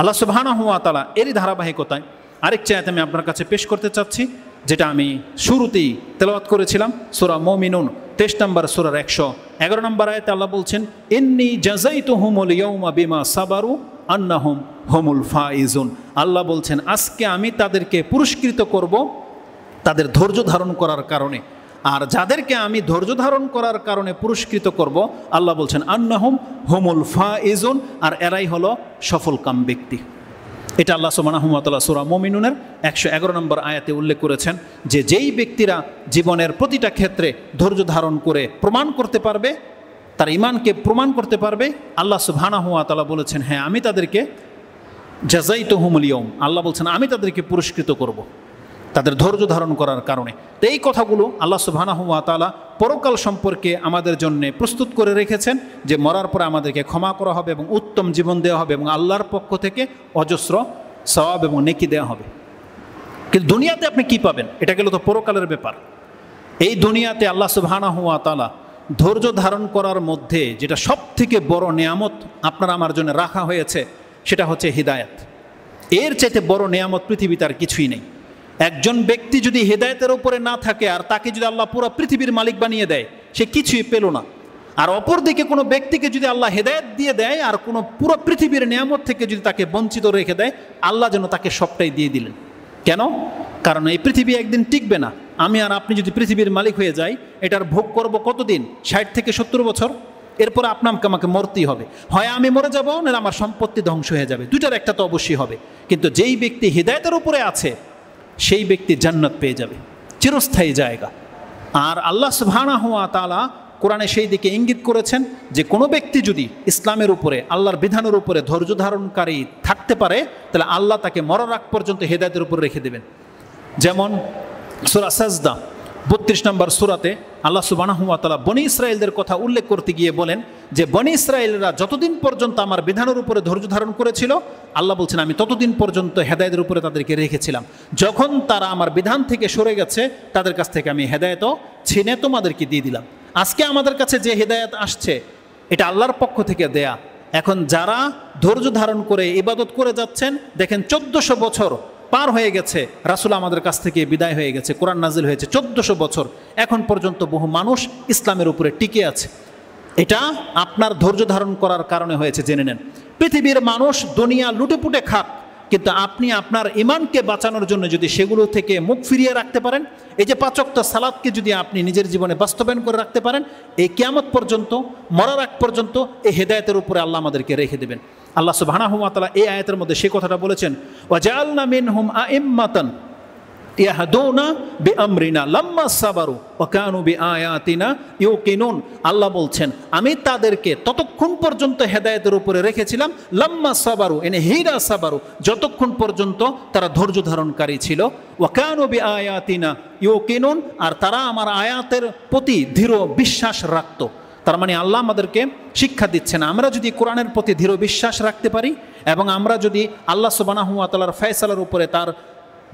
আল্লাহ সুবাহানা হুয়া তালা এরই ধারাবাহিকতায় আরেকটি আয়াত আমি আপনার কাছে পেশ করতে চাচ্ছি যেটা আমি শুরুতেই তেলাওয়াত করেছিলাম সুরা মমিনুন তেইশ নম্বর সুরার একশো এগারো নম্বর আয়তে আল্লাহ বলছেন এমনি জাজাই তো হুমল ইয়ৌমা বিমা সাবারু আন্নাহম হোমুল ফাইজুন আল্লাহ বলছেন আজকে আমি তাদেরকে পুরস্কৃত করব তাদের ধৈর্য ধারণ করার কারণে আর যাদেরকে আমি ধৈর্য ধারণ করার কারণে পুরস্কৃত করব আল্লাহ বলছেন আন্নাহম হোমুল ফাইজুন আর এরাই হলো সফলকাম ব্যক্তি এটা আল্লাহ সুবানাহমতাল্লাহ সুরা মোমিনুনের একশো এগারো নম্বর আয়াতে উল্লেখ করেছেন যে যেই ব্যক্তিরা জীবনের প্রতিটা ক্ষেত্রে ধৈর্য ধারণ করে প্রমাণ করতে পারবে তার ইমানকে প্রমাণ করতে পারবে আল্লাহ সুবহানা হুয়া তালা বলেছেন হ্যাঁ আমি তাদেরকে জাজাই তহুমুল আল্লাহ বলছেন আমি তাদেরকে পুরস্কৃত করব। তাদের ধৈর্য ধারণ করার কারণে তো এই কথাগুলো আল্লাহ সুবহানা হুয়া তালা পরকাল সম্পর্কে আমাদের জন্য প্রস্তুত করে রেখেছেন যে মরার পরে আমাদেরকে ক্ষমা করা হবে এবং উত্তম জীবন দেওয়া হবে এবং আল্লাহর পক্ষ থেকে অজস্র সওয়াব এবং নেকি দেওয়া হবে কিন্তু দুনিয়াতে আপনি কি পাবেন এটা গেল তো পরকালের ব্যাপার এই দুনিয়াতে আল্লাহ সুবহানা হুয়া তালা ধৈর্য ধারণ করার মধ্যে যেটা সব থেকে বড় নিয়ামত আপনার আমার জন্য রাখা হয়েছে সেটা হচ্ছে হৃদায়ত এর চাইতে বড় নিয়ামত পৃথিবীতে আর কিছুই নেই একজন ব্যক্তি যদি হেদায়তের ওপরে না থাকে আর তাকে যদি আল্লাহ পুরো পৃথিবীর মালিক বানিয়ে দেয় সে কিছুই পেল না আর অপরদিকে কোনো ব্যক্তিকে যদি আল্লাহ হেদায়ত দিয়ে দেয় আর কোনো পুরো পৃথিবীর নিয়ামত থেকে যদি তাকে বঞ্চিত রেখে দেয় আল্লাহ যেন তাকে সবটাই দিয়ে দিলেন কেন কারণ এই পৃথিবী একদিন টিকবে না আমি আর আপনি যদি পৃথিবীর মালিক হয়ে যাই এটার ভোগ করব কতদিন ষাট থেকে সত্তর বছর এরপর আপনাকে আমাকে মরতেই হবে হয় আমি মরে যাবো না আমার সম্পত্তি ধ্বংস হয়ে যাবে দুটার একটা তো অবশ্যই হবে কিন্তু যেই ব্যক্তি হৃদায়তের উপরে আছে সেই ব্যক্তি জান্নাত পেয়ে যাবে চিরস্থায়ী জায়গা আর আল্লাহ সুবহানা হওয়া তালা কোরআনে সেই দিকে ইঙ্গিত করেছেন যে কোনো ব্যক্তি যদি ইসলামের উপরে আল্লাহর বিধানের উপরে ধৈর্য ধারণকারী থাকতে পারে তাহলে আল্লাহ তাকে মরার আগ পর্যন্ত হেদায়তের উপর রেখে দেবেন যেমন সাজদা বত্রিশ নম্বর সুরাতে আল্লাহ সুবানাহুয়াতালা বনি ইসরায়েলদের কথা উল্লেখ করতে গিয়ে বলেন যে বনি ইসরায়েলরা যতদিন পর্যন্ত আমার বিধানের উপরে ধৈর্য ধারণ করেছিল আল্লাহ বলছেন আমি ততদিন পর্যন্ত হেদায়তের উপরে তাদেরকে রেখেছিলাম যখন তারা আমার বিধান থেকে সরে গেছে তাদের কাছ থেকে আমি হেদায়তও ছিনে তোমাদেরকে দিয়ে দিলাম আজকে আমাদের কাছে যে হেদায়ত আসছে এটা আল্লাহর পক্ষ থেকে দেয়া এখন যারা ধৈর্য ধারণ করে ইবাদত করে যাচ্ছেন দেখেন চোদ্দশো বছর পার হয়ে গেছে রাসুল আমাদের কাছ থেকে বিদায় হয়ে গেছে কোরআন নাজিল হয়েছে চোদ্দশো বছর এখন পর্যন্ত বহু মানুষ ইসলামের উপরে টিকে আছে এটা আপনার ধৈর্য ধারণ করার কারণে হয়েছে জেনে নেন পৃথিবীর মানুষ দুনিয়া লুটেপুটে খাক কিন্তু আপনি আপনার ইমানকে বাঁচানোর জন্য যদি সেগুলো থেকে মুখ ফিরিয়ে রাখতে পারেন এই যে পাচকটা সালাদকে যদি আপনি নিজের জীবনে বাস্তবায়ন করে রাখতে পারেন এই ক্যামত পর্যন্ত মরার আগ পর্যন্ত এই হেদায়তের উপরে আল্লাহ আমাদেরকে রেখে দেবেন আল্লাহ সুবাহ এই আয়াতের মধ্যে সে কথাটা বলেছেন ওয়াজাল মিন হুম আ ইম্মাতান বে সাবারু আয়াতিনা আল্লাহ বলছেন আমি তাদেরকে ততক্ষণ পর্যন্ত হেদায়তের উপরে রেখেছিলাম লম্মা সাবারু এনে হিরা সাবারু যতক্ষণ পর্যন্ত তারা ধৈর্য ধারণকারী ছিল ওয়াকানু বি আয়াতিনা ইউ কিনুন আর তারা আমার আয়াতের প্রতি দৃঢ় বিশ্বাস রাখত তার মানে আল্লাহ আমাদেরকে শিক্ষা দিচ্ছেন আমরা যদি কোরআনের প্রতি দৃঢ় বিশ্বাস রাখতে পারি এবং আমরা যদি আল্লাহ সুবানাহুয়া তালার ফয়সালার উপরে তার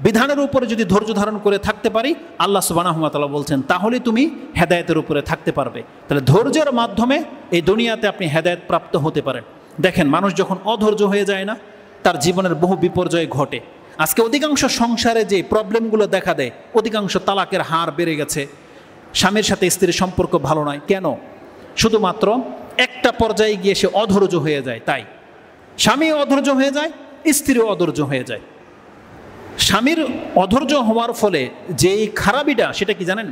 বিধানের উপরে যদি ধৈর্য ধারণ করে থাকতে পারি আল্লাহ সুবানাহমাতালা বলছেন তাহলে তুমি হেদায়তের উপরে থাকতে পারবে তাহলে ধৈর্যের মাধ্যমে এই দুনিয়াতে আপনি হেদায়ত প্রাপ্ত হতে পারেন দেখেন মানুষ যখন অধৈর্য হয়ে যায় না তার জীবনের বহু বিপর্যয় ঘটে আজকে অধিকাংশ সংসারে যে প্রবলেমগুলো দেখা দেয় অধিকাংশ তালাকের হার বেড়ে গেছে স্বামীর সাথে স্ত্রীর সম্পর্ক ভালো নয় কেন শুধুমাত্র একটা পর্যায়ে গিয়ে সে অধৈর্য হয়ে যায় তাই স্বামী অধৈর্য হয়ে যায় স্ত্রীও অধৈর্য হয়ে যায় স্বামীর অধৈর্য হওয়ার ফলে যে খারাপিটা সেটা কি জানেন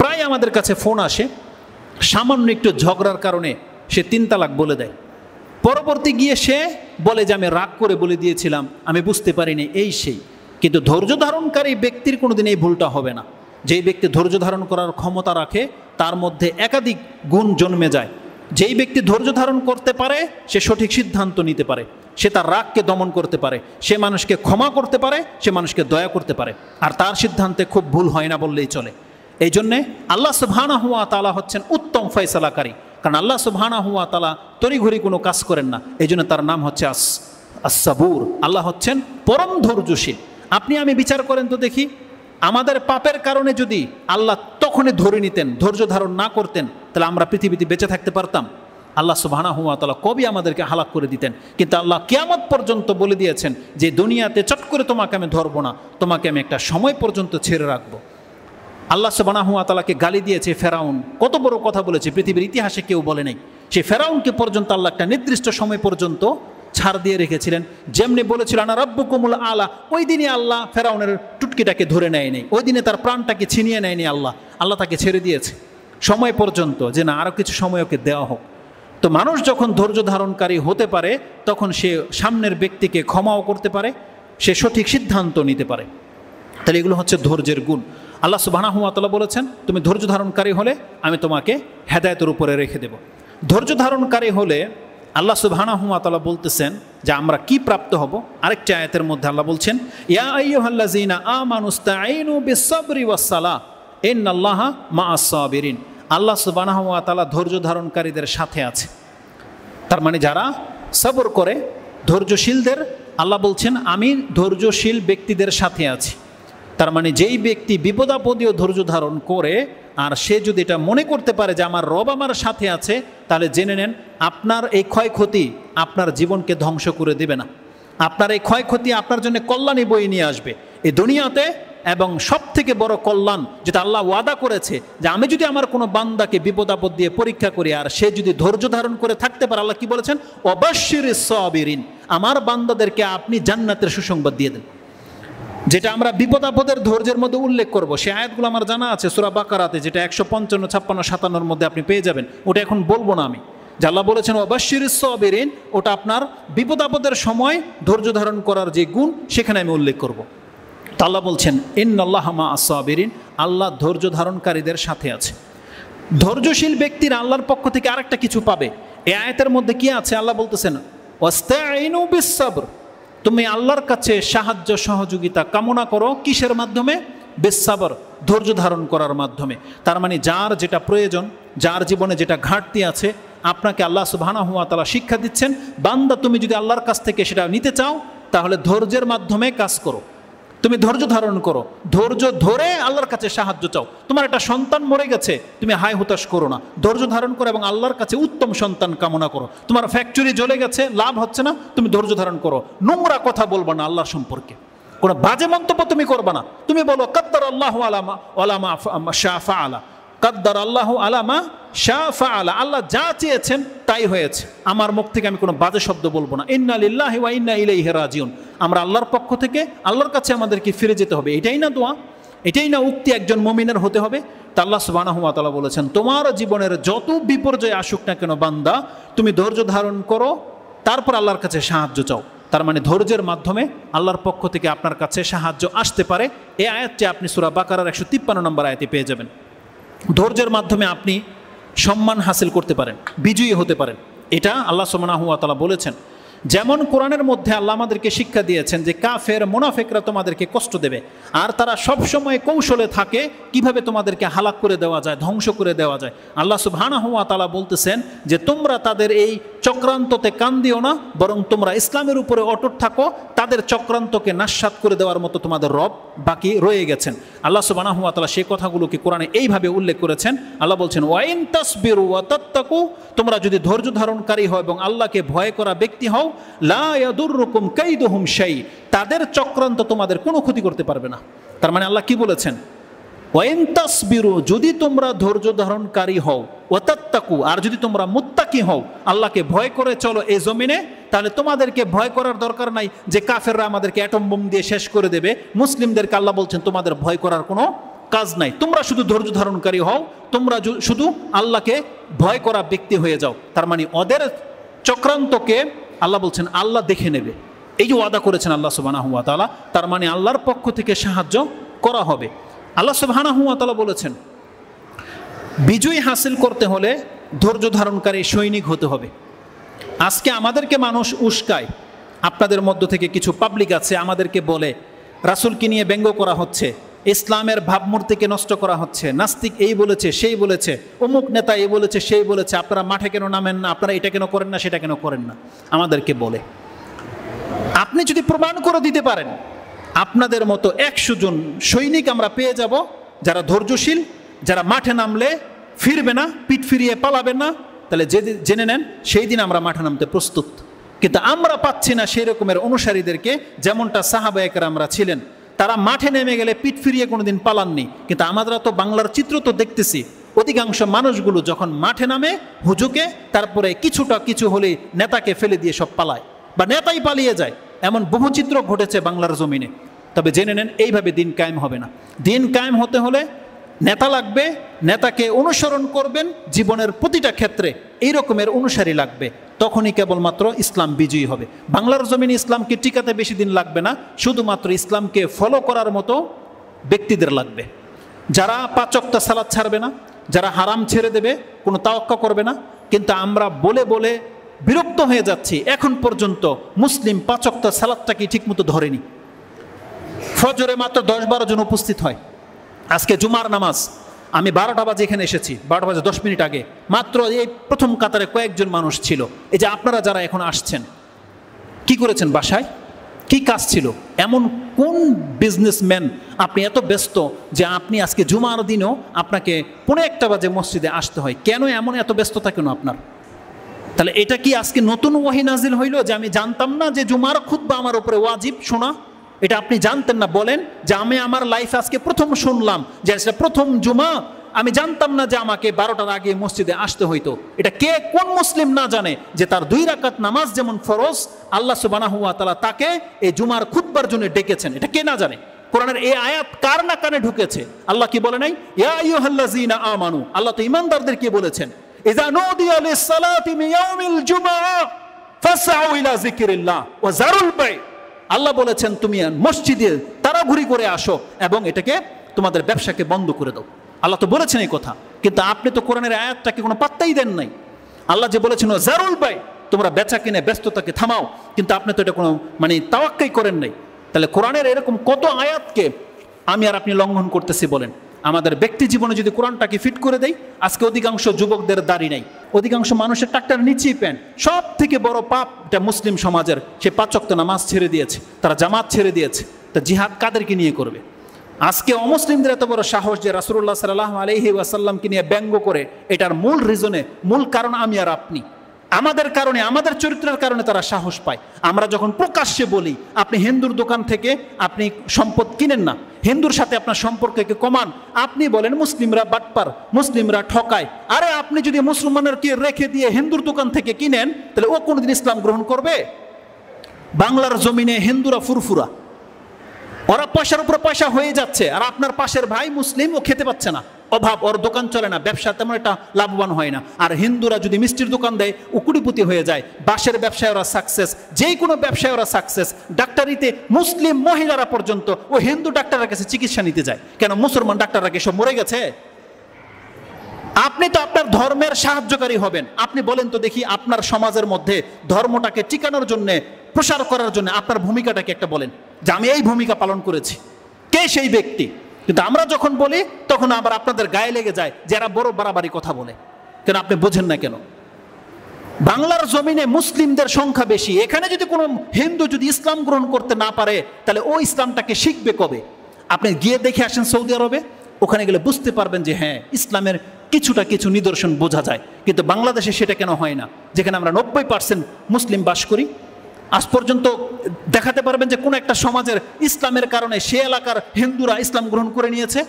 প্রায় আমাদের কাছে ফোন আসে সামান্য একটু ঝগড়ার কারণে সে তিন তালাক বলে দেয় পরবর্তী গিয়ে সে বলে যে আমি রাগ করে বলে দিয়েছিলাম আমি বুঝতে পারিনি এই সেই কিন্তু ধৈর্য ধারণকারী ব্যক্তির কোনোদিন এই ভুলটা হবে না যেই ব্যক্তি ধৈর্য ধারণ করার ক্ষমতা রাখে তার মধ্যে একাধিক গুণ জন্মে যায় যেই ব্যক্তি ধৈর্য ধারণ করতে পারে সে সঠিক সিদ্ধান্ত নিতে পারে সে তার রাগকে দমন করতে পারে সে মানুষকে ক্ষমা করতে পারে সে মানুষকে দয়া করতে পারে আর তার সিদ্ধান্তে খুব ভুল হয় না বললেই চলে এই জন্যে আল্লাহ সুবহানা হুয়া তালা হচ্ছেন উত্তম ফয়সালাকারী কারণ আল্লাহ সুবহানা হুয়া তালা তরিঘড়ি কোনো কাজ করেন না এই জন্য তার নাম হচ্ছে আস আসাবুর আল্লাহ হচ্ছেন পরম ধৈর্যশীল আপনি আমি বিচার করেন তো দেখি আমাদের পাপের কারণে যদি আল্লাহ তখনই ধরে নিতেন ধৈর্য ধারণ না করতেন তাহলে আমরা পৃথিবীতে বেঁচে থাকতে পারতাম আল্লাহ সুবাহানা তালা কবি আমাদেরকে হালাক করে দিতেন কিন্তু আল্লাহ কেয়ামত পর্যন্ত বলে দিয়েছেন যে দুনিয়াতে চট করে তোমাকে আমি ধরবো না তোমাকে আমি একটা সময় পর্যন্ত ছেড়ে রাখবো আল্লাহ সুবানা তালাকে গালি দিয়েছে ফেরাউন কত বড় কথা বলেছে পৃথিবীর ইতিহাসে কেউ বলে নেই সে ফেরাউনকে পর্যন্ত আল্লাহ একটা নির্দিষ্ট সময় পর্যন্ত ছাড় দিয়ে রেখেছিলেন যেমনি বলেছিল আনা রব্য কুমুল আলা ওই দিনই আল্লাহ ফেরাউনের টুটকিটাকে ধরে নেয়নি ওই দিনে তার প্রাণটাকে ছিনিয়ে নেয়নি আল্লাহ আল্লাহ তাকে ছেড়ে দিয়েছে সময় পর্যন্ত যে না আরও কিছু সময় ওকে দেওয়া হোক তো মানুষ যখন ধৈর্য ধারণকারী হতে পারে তখন সে সামনের ব্যক্তিকে ক্ষমাও করতে পারে সে সঠিক সিদ্ধান্ত নিতে পারে তাহলে এগুলো হচ্ছে ধৈর্যের গুণ আল্লাহ সুবাহানহমাতলা বলেছেন তুমি ধৈর্য ধারণকারী হলে আমি তোমাকে হেদায়তের উপরে রেখে দেব ধৈর্য ধারণকারী হলে আল্লাহ সুবাহানহমাতালা বলতেছেন যে আমরা কি প্রাপ্ত হব আরেকটি আয়াতের মধ্যে আল্লাহ বলছেন এন আল্লাহ মা আল্লাহ ধৈর্য ধারণকারীদের সাথে আছে তার মানে যারা সবর করে ধৈর্যশীলদের আল্লাহ বলছেন আমি ধৈর্যশীল ব্যক্তিদের সাথে আছি তার মানে যেই ব্যক্তি বিপদাপদীয় ধৈর্য ধারণ করে আর সে যদি এটা মনে করতে পারে যে আমার রব আমার সাথে আছে তাহলে জেনে নেন আপনার এই ক্ষয়ক্ষতি আপনার জীবনকে ধ্বংস করে দেবে না আপনার এই ক্ষয়ক্ষতি আপনার জন্য কল্যাণই বয়ে নিয়ে আসবে এই দুনিয়াতে এবং সব থেকে বড় কল্যাণ যেটা আল্লাহ ওয়াদা করেছে যে আমি যদি আমার কোনো বান্দাকে বিপদ আপদ দিয়ে পরীক্ষা করি আর সে যদি ধৈর্য ধারণ করে থাকতে পারে আল্লাহ কি বলেছেন অবশ্যই সবিরিন আমার বান্দাদেরকে আপনি জান্নাতের সুসংবাদ দিয়ে দেন যেটা আমরা বিপদ আপদের ধৈর্যের মধ্যে উল্লেখ করব সে আয়াতগুলো আমার জানা আছে সুরা বাকারাতে যেটা একশো পঞ্চান্ন ছাপ্পান্ন সাতান্নর মধ্যে আপনি পেয়ে যাবেন ওটা এখন বলবো না আমি জাল্লা বলেছেন অবশ্যির সবেরিন ওটা আপনার বিপদ আপদের সময় ধৈর্য ধারণ করার যে গুণ সেখানে আমি উল্লেখ করব তাল্লাহ বলছেন মা আসাবেরিন আল্লাহ ধৈর্য ধারণকারীদের সাথে আছে ধৈর্যশীল ব্যক্তির আল্লাহর পক্ষ থেকে আরেকটা কিছু পাবে এ আয়াতের মধ্যে কি আছে আল্লাহ বলতেছেন অস্তাইনু বিশ্বাবর তুমি আল্লাহর কাছে সাহায্য সহযোগিতা কামনা করো কিসের মাধ্যমে বেসাবর ধৈর্য ধারণ করার মাধ্যমে তার মানে যার যেটা প্রয়োজন যার জীবনে যেটা ঘাটতি আছে আপনাকে আল্লাহ সুবাহানা হুয়া তালা শিক্ষা দিচ্ছেন বান্দা তুমি যদি আল্লাহর কাছ থেকে সেটা নিতে চাও তাহলে ধৈর্যের মাধ্যমে কাজ করো তুমি ধৈর্য ধারণ করো ধৈর্য ধরে আল্লাহর কাছে সাহায্য চাও তোমার একটা সন্তান মরে গেছে তুমি হায় হতাশ করো না ধৈর্য ধারণ করো এবং আল্লাহর কাছে উত্তম সন্তান কামনা করো তোমার ফ্যাক্টরি জ্বলে গেছে লাভ হচ্ছে না তুমি ধৈর্য ধারণ করো নোংরা কথা বলবা না আল্লাহর সম্পর্কে কোনো বাজে মন্তব্য তুমি করবা না তুমি বলো কাত্তার আল্লাহ আলামা আলামা শাহ আলা কাদ্দার আল্লাহ আলামা শাহ ফা আলা আল্লাহ যা চেয়েছেন তাই হয়েছে আমার মুখ থেকে আমি কোনো বাজে শব্দ বলবো না ইন্না লিল্লাহি ওয়া ইন্না ইলাই রাজিউন আমরা আল্লাহর পক্ষ থেকে আল্লাহর কাছে আমাদেরকে ফিরে যেতে হবে এটাই না দোয়া এটাই না উক্তি একজন মমিনের হতে হবে তা আল্লাহ সুবানাহমাতালা বলেছেন তোমার জীবনের যত বিপর্যয় আসুক না কেন বান্দা তুমি ধৈর্য ধারণ করো তারপর আল্লাহর কাছে সাহায্য চাও তার মানে ধৈর্যের মাধ্যমে আল্লাহর পক্ষ থেকে আপনার কাছে সাহায্য আসতে পারে এই আয়াতটি আপনি সুরা বাকারার একশো তিপ্পান্ন নম্বর আয়াতে পেয়ে যাবেন ধৈর্যের মাধ্যমে আপনি সম্মান হাসিল করতে পারেন বিজয়ী হতে পারেন এটা আল্লাহ সোমনাহুয়া তালা বলেছেন যেমন কোরআনের মধ্যে আল্লাহ আমাদেরকে শিক্ষা দিয়েছেন যে কাফের মোনাফেকরা তোমাদেরকে কষ্ট দেবে আর তারা সব সময় কৌশলে থাকে কিভাবে তোমাদেরকে হালাক করে দেওয়া যায় ধ্বংস করে দেওয়া যায় আল্লাহ সুবহানা হুয়া তালা বলতেছেন যে তোমরা তাদের এই চক্রান্ততে কান দিও না বরং তোমরা ইসলামের উপরে অটুট থাকো তাদের চক্রান্তকে নাস্বাত করে দেওয়ার মতো তোমাদের রব বাকি রয়ে গেছেন আল্লাহ সুবানা হুয়া তালা সেই কথাগুলোকে কোরআনে এইভাবে উল্লেখ করেছেন আল্লাহ বলছেন ওয়াইন তাসবির ওয়াতাত্তাকু তোমরা যদি ধৈর্য ধারণকারী হও এবং আল্লাহকে ভয় করা ব্যক্তি হও লাদুরকম কাইদুহুম সেই তাদের চক্রান্ত তোমাদের কোনো ক্ষতি করতে পারবে না তার মানে আল্লাহ কি বলেছেন ওয়েন তাসবিরু যদি তোমরা ধৈর্য ধারণকারী হও ওয়াতাত্তাকু আর যদি তোমরা মুত্তাকি হও আল্লাহকে ভয় করে চলো এ জমিনে তাহলে তোমাদেরকে ভয় করার দরকার নাই যে কাফেররা আমাদেরকে অ্যাটম বোম দিয়ে শেষ করে দেবে মুসলিমদেরকে আল্লাহ বলছেন তোমাদের ভয় করার কোনো কাজ নাই তোমরা শুধু ধৈর্য ধারণকারী হও তোমরা শুধু আল্লাহকে ভয় করা ব্যক্তি হয়ে যাও তার মানে ওদের চক্রান্তকে আল্লাহ বলছেন আল্লাহ দেখে নেবে এই যে ওয়াদা করেছেন আল্লাহ সুবাহানা তালা তার মানে আল্লাহর পক্ষ থেকে সাহায্য করা হবে আল্লাহ সুবাহানা তালা বলেছেন বিজয়ী হাসিল করতে হলে ধৈর্য ধারণকারী সৈনিক হতে হবে আজকে আমাদেরকে মানুষ উস্কায় আপনাদের মধ্য থেকে কিছু পাবলিক আছে আমাদেরকে বলে রাসুলকে নিয়ে ব্যঙ্গ করা হচ্ছে ইসলামের ভাবমূর্তিকে নষ্ট করা হচ্ছে নাস্তিক এই বলেছে সেই বলেছে অমুক নেতা এই বলেছে সেই বলেছে আপনারা মাঠে কেন নামেন না আপনারা এটা কেন করেন না সেটা কেন করেন না আমাদেরকে বলে আপনি যদি প্রমাণ করে দিতে পারেন আপনাদের মতো একশো জন সৈনিক আমরা পেয়ে যাব যারা ধৈর্যশীল যারা মাঠে নামলে ফিরবে না পিঠ ফিরিয়ে পালাবে না তাহলে যে জেনে নেন সেই দিন আমরা মাঠে নামতে প্রস্তুত কিন্তু আমরা পাচ্ছি না সেই রকমের অনুসারীদেরকে যেমনটা সাহাবায়করা আমরা ছিলেন তারা মাঠে নেমে গেলে পিঠ ফিরিয়ে কোনোদিন পালাননি কিন্তু আমরা তো বাংলার চিত্র তো দেখতেছি অধিকাংশ মানুষগুলো যখন মাঠে নামে হুজুকে তারপরে কিছুটা কিছু হলে নেতাকে ফেলে দিয়ে সব পালায় বা নেতাই পালিয়ে যায় এমন বহু চিত্র ঘটেছে বাংলার জমিনে তবে জেনে নেন এইভাবে দিন কায়েম হবে না দিন কায়েম হতে হলে নেতা লাগবে নেতাকে অনুসরণ করবেন জীবনের প্রতিটা ক্ষেত্রে এই রকমের অনুসারী লাগবে তখনই কেবলমাত্র ইসলাম বিজয়ী হবে বাংলার জমিন ইসলামকে টিকাতে বেশি দিন লাগবে না শুধুমাত্র ইসলামকে ফলো করার মতো ব্যক্তিদের লাগবে যারা পাচকটা সালাদ ছাড়বে না যারা হারাম ছেড়ে দেবে কোনো তাওয়াক্কা করবে না কিন্তু আমরা বলে বলে বিরক্ত হয়ে যাচ্ছি এখন পর্যন্ত মুসলিম পাচকটা সালাদটাকে ঠিকমতো ধরেনি ফজরে মাত্র দশ বারো জন উপস্থিত হয় আজকে জুমার নামাজ আমি বারোটা বাজে এখানে এসেছি বারোটা বাজে দশ মিনিট আগে মাত্র এই প্রথম কাতারে কয়েকজন মানুষ ছিল এই যে আপনারা যারা এখন আসছেন কি করেছেন বাসায় কি কাজ ছিল এমন কোন বিজনেসম্যান আপনি এত ব্যস্ত যে আপনি আজকে জুমার দিনও আপনাকে পনেরো একটা বাজে মসজিদে আসতে হয় কেন এমন এত ব্যস্ততা কেন আপনার তাহলে এটা কি আজকে নতুন ওয়াহি নাজিল হইল যে আমি জানতাম না যে জুমার খুদ্া আমার উপরে ওয়াজিব শোনা এটা আপনি জানতেন না বলেন যে আমি আমার লাইফ আজকে প্রথম শুনলাম যে সেটা প্রথম জুমা আমি জানতাম না যে আমাকে বারোটার আগে মসজিদে আসতে হইতো এটা কে কোন মুসলিম না জানে যে তার দুই রাকাত নামাজ যেমন ফরজ আল্লাহ সুবানাহুয়া তালা তাকে এই জুমার খুববার জন্য ডেকেছেন এটা কে না জানে কোরআনের এই আয়াত কার না কানে ঢুকেছে আল্লাহ কি বলে নাই ইয়া আমানু আল্লাহ তো ইমানদারদের কি বলেছেন ইজা নুদিয়া লিস সালাতি মিয়াউমিল ইলা ওয়া আল্লাহ বলেছেন তুমি মসজিদে তারা ঘুরি করে আসো এবং এটাকে তোমাদের ব্যবসাকে বন্ধ করে দাও আল্লাহ তো বলেছেন এই কথা কিন্তু আপনি তো কোরআনের আয়াতটাকে কোনো পাত্তাই দেন নাই আল্লাহ যে বলেছেন জারুল বাই তোমরা বেচা কিনে ব্যস্ততাকে থামাও কিন্তু আপনি তো এটা কোনো মানে তাওয়াক্কাই করেন নাই তাহলে কোরআনের এরকম কত আয়াতকে আমি আর আপনি লঙ্ঘন করতেছি বলেন আমাদের ব্যক্তি জীবনে যদি কোরআনটাকে ফিট করে দেয় আজকে অধিকাংশ যুবকদের দাড়ি নাই অধিকাংশ মানুষের টাকটার নিচেই প্যান্ট সব থেকে বড় পাপ এটা মুসলিম সমাজের সে পাচক্ত নামাজ ছেড়ে দিয়েছে তারা জামাত ছেড়ে দিয়েছে তা জিহাদ কাদেরকে নিয়ে করবে আজকে অমুসলিমদের এত বড় সাহস যে রাসুল্লাহ সাল্লাহ আলহি ওয়াসাল্লামকে নিয়ে ব্যঙ্গ করে এটার মূল রিজনে মূল কারণ আমি আর আপনি আমাদের কারণে আমাদের চরিত্রের কারণে তারা সাহস পায় আমরা যখন প্রকাশ্যে বলি আপনি হিন্দুর দোকান থেকে আপনি সম্পদ কিনেন না হিন্দুর সাথে আপনার সম্পর্ককে কমান আপনি বলেন মুসলিমরা বাটপার মুসলিমরা ঠকায় আরে আপনি যদি মুসলমানেরকে রেখে দিয়ে হিন্দুর দোকান থেকে কিনেন তাহলে ও কোনোদিন ইসলাম গ্রহণ করবে বাংলার জমিনে হিন্দুরা ফুরফুরা ওরা পয়সার উপর পয়সা হয়ে যাচ্ছে আর আপনার পাশের ভাই মুসলিম ও খেতে পাচ্ছে না অভাব ওর দোকান চলে না ব্যবসা তেমন একটা লাভবান হয় না আর হিন্দুরা যদি মিষ্টির দোকান দেয় উকুড়িপুতি হয়ে যায় বাসের ব্যবসায় ওরা সাকসেস যে কোনো ব্যবসায় ওরা সাকসেস ডাক্তারিতে মুসলিম মহিলারা পর্যন্ত ও হিন্দু ডাক্তারের কাছে চিকিৎসা নিতে যায় কেন মুসলমান ডাক্তাররা কি সব মরে গেছে আপনি তো আপনার ধর্মের সাহায্যকারী হবেন আপনি বলেন তো দেখি আপনার সমাজের মধ্যে ধর্মটাকে টিকানোর জন্যে প্রসার করার জন্য আপনার ভূমিকাটাকে একটা বলেন যে আমি এই ভূমিকা পালন করেছি কে সেই ব্যক্তি কিন্তু আমরা যখন বলি তখন আবার আপনাদের গায়ে লেগে যায় যারা বড় বাড়াবাড়ি কথা বলে কেন আপনি বোঝেন না কেন বাংলার জমিনে মুসলিমদের সংখ্যা বেশি এখানে যদি কোনো হিন্দু যদি ইসলাম গ্রহণ করতে না পারে তাহলে ওই ইসলামটাকে শিখবে কবে আপনি গিয়ে দেখে আসেন সৌদি আরবে ওখানে গেলে বুঝতে পারবেন যে হ্যাঁ ইসলামের কিছুটা কিছু নিদর্শন বোঝা যায় কিন্তু বাংলাদেশে সেটা কেন হয় না যেখানে আমরা নব্বই পার্সেন্ট মুসলিম বাস করি আজ পর্যন্ত দেখাতে পারবেন যে কোনো একটা সমাজের ইসলামের কারণে সে এলাকার হিন্দুরা ইসলাম গ্রহণ করে নিয়েছে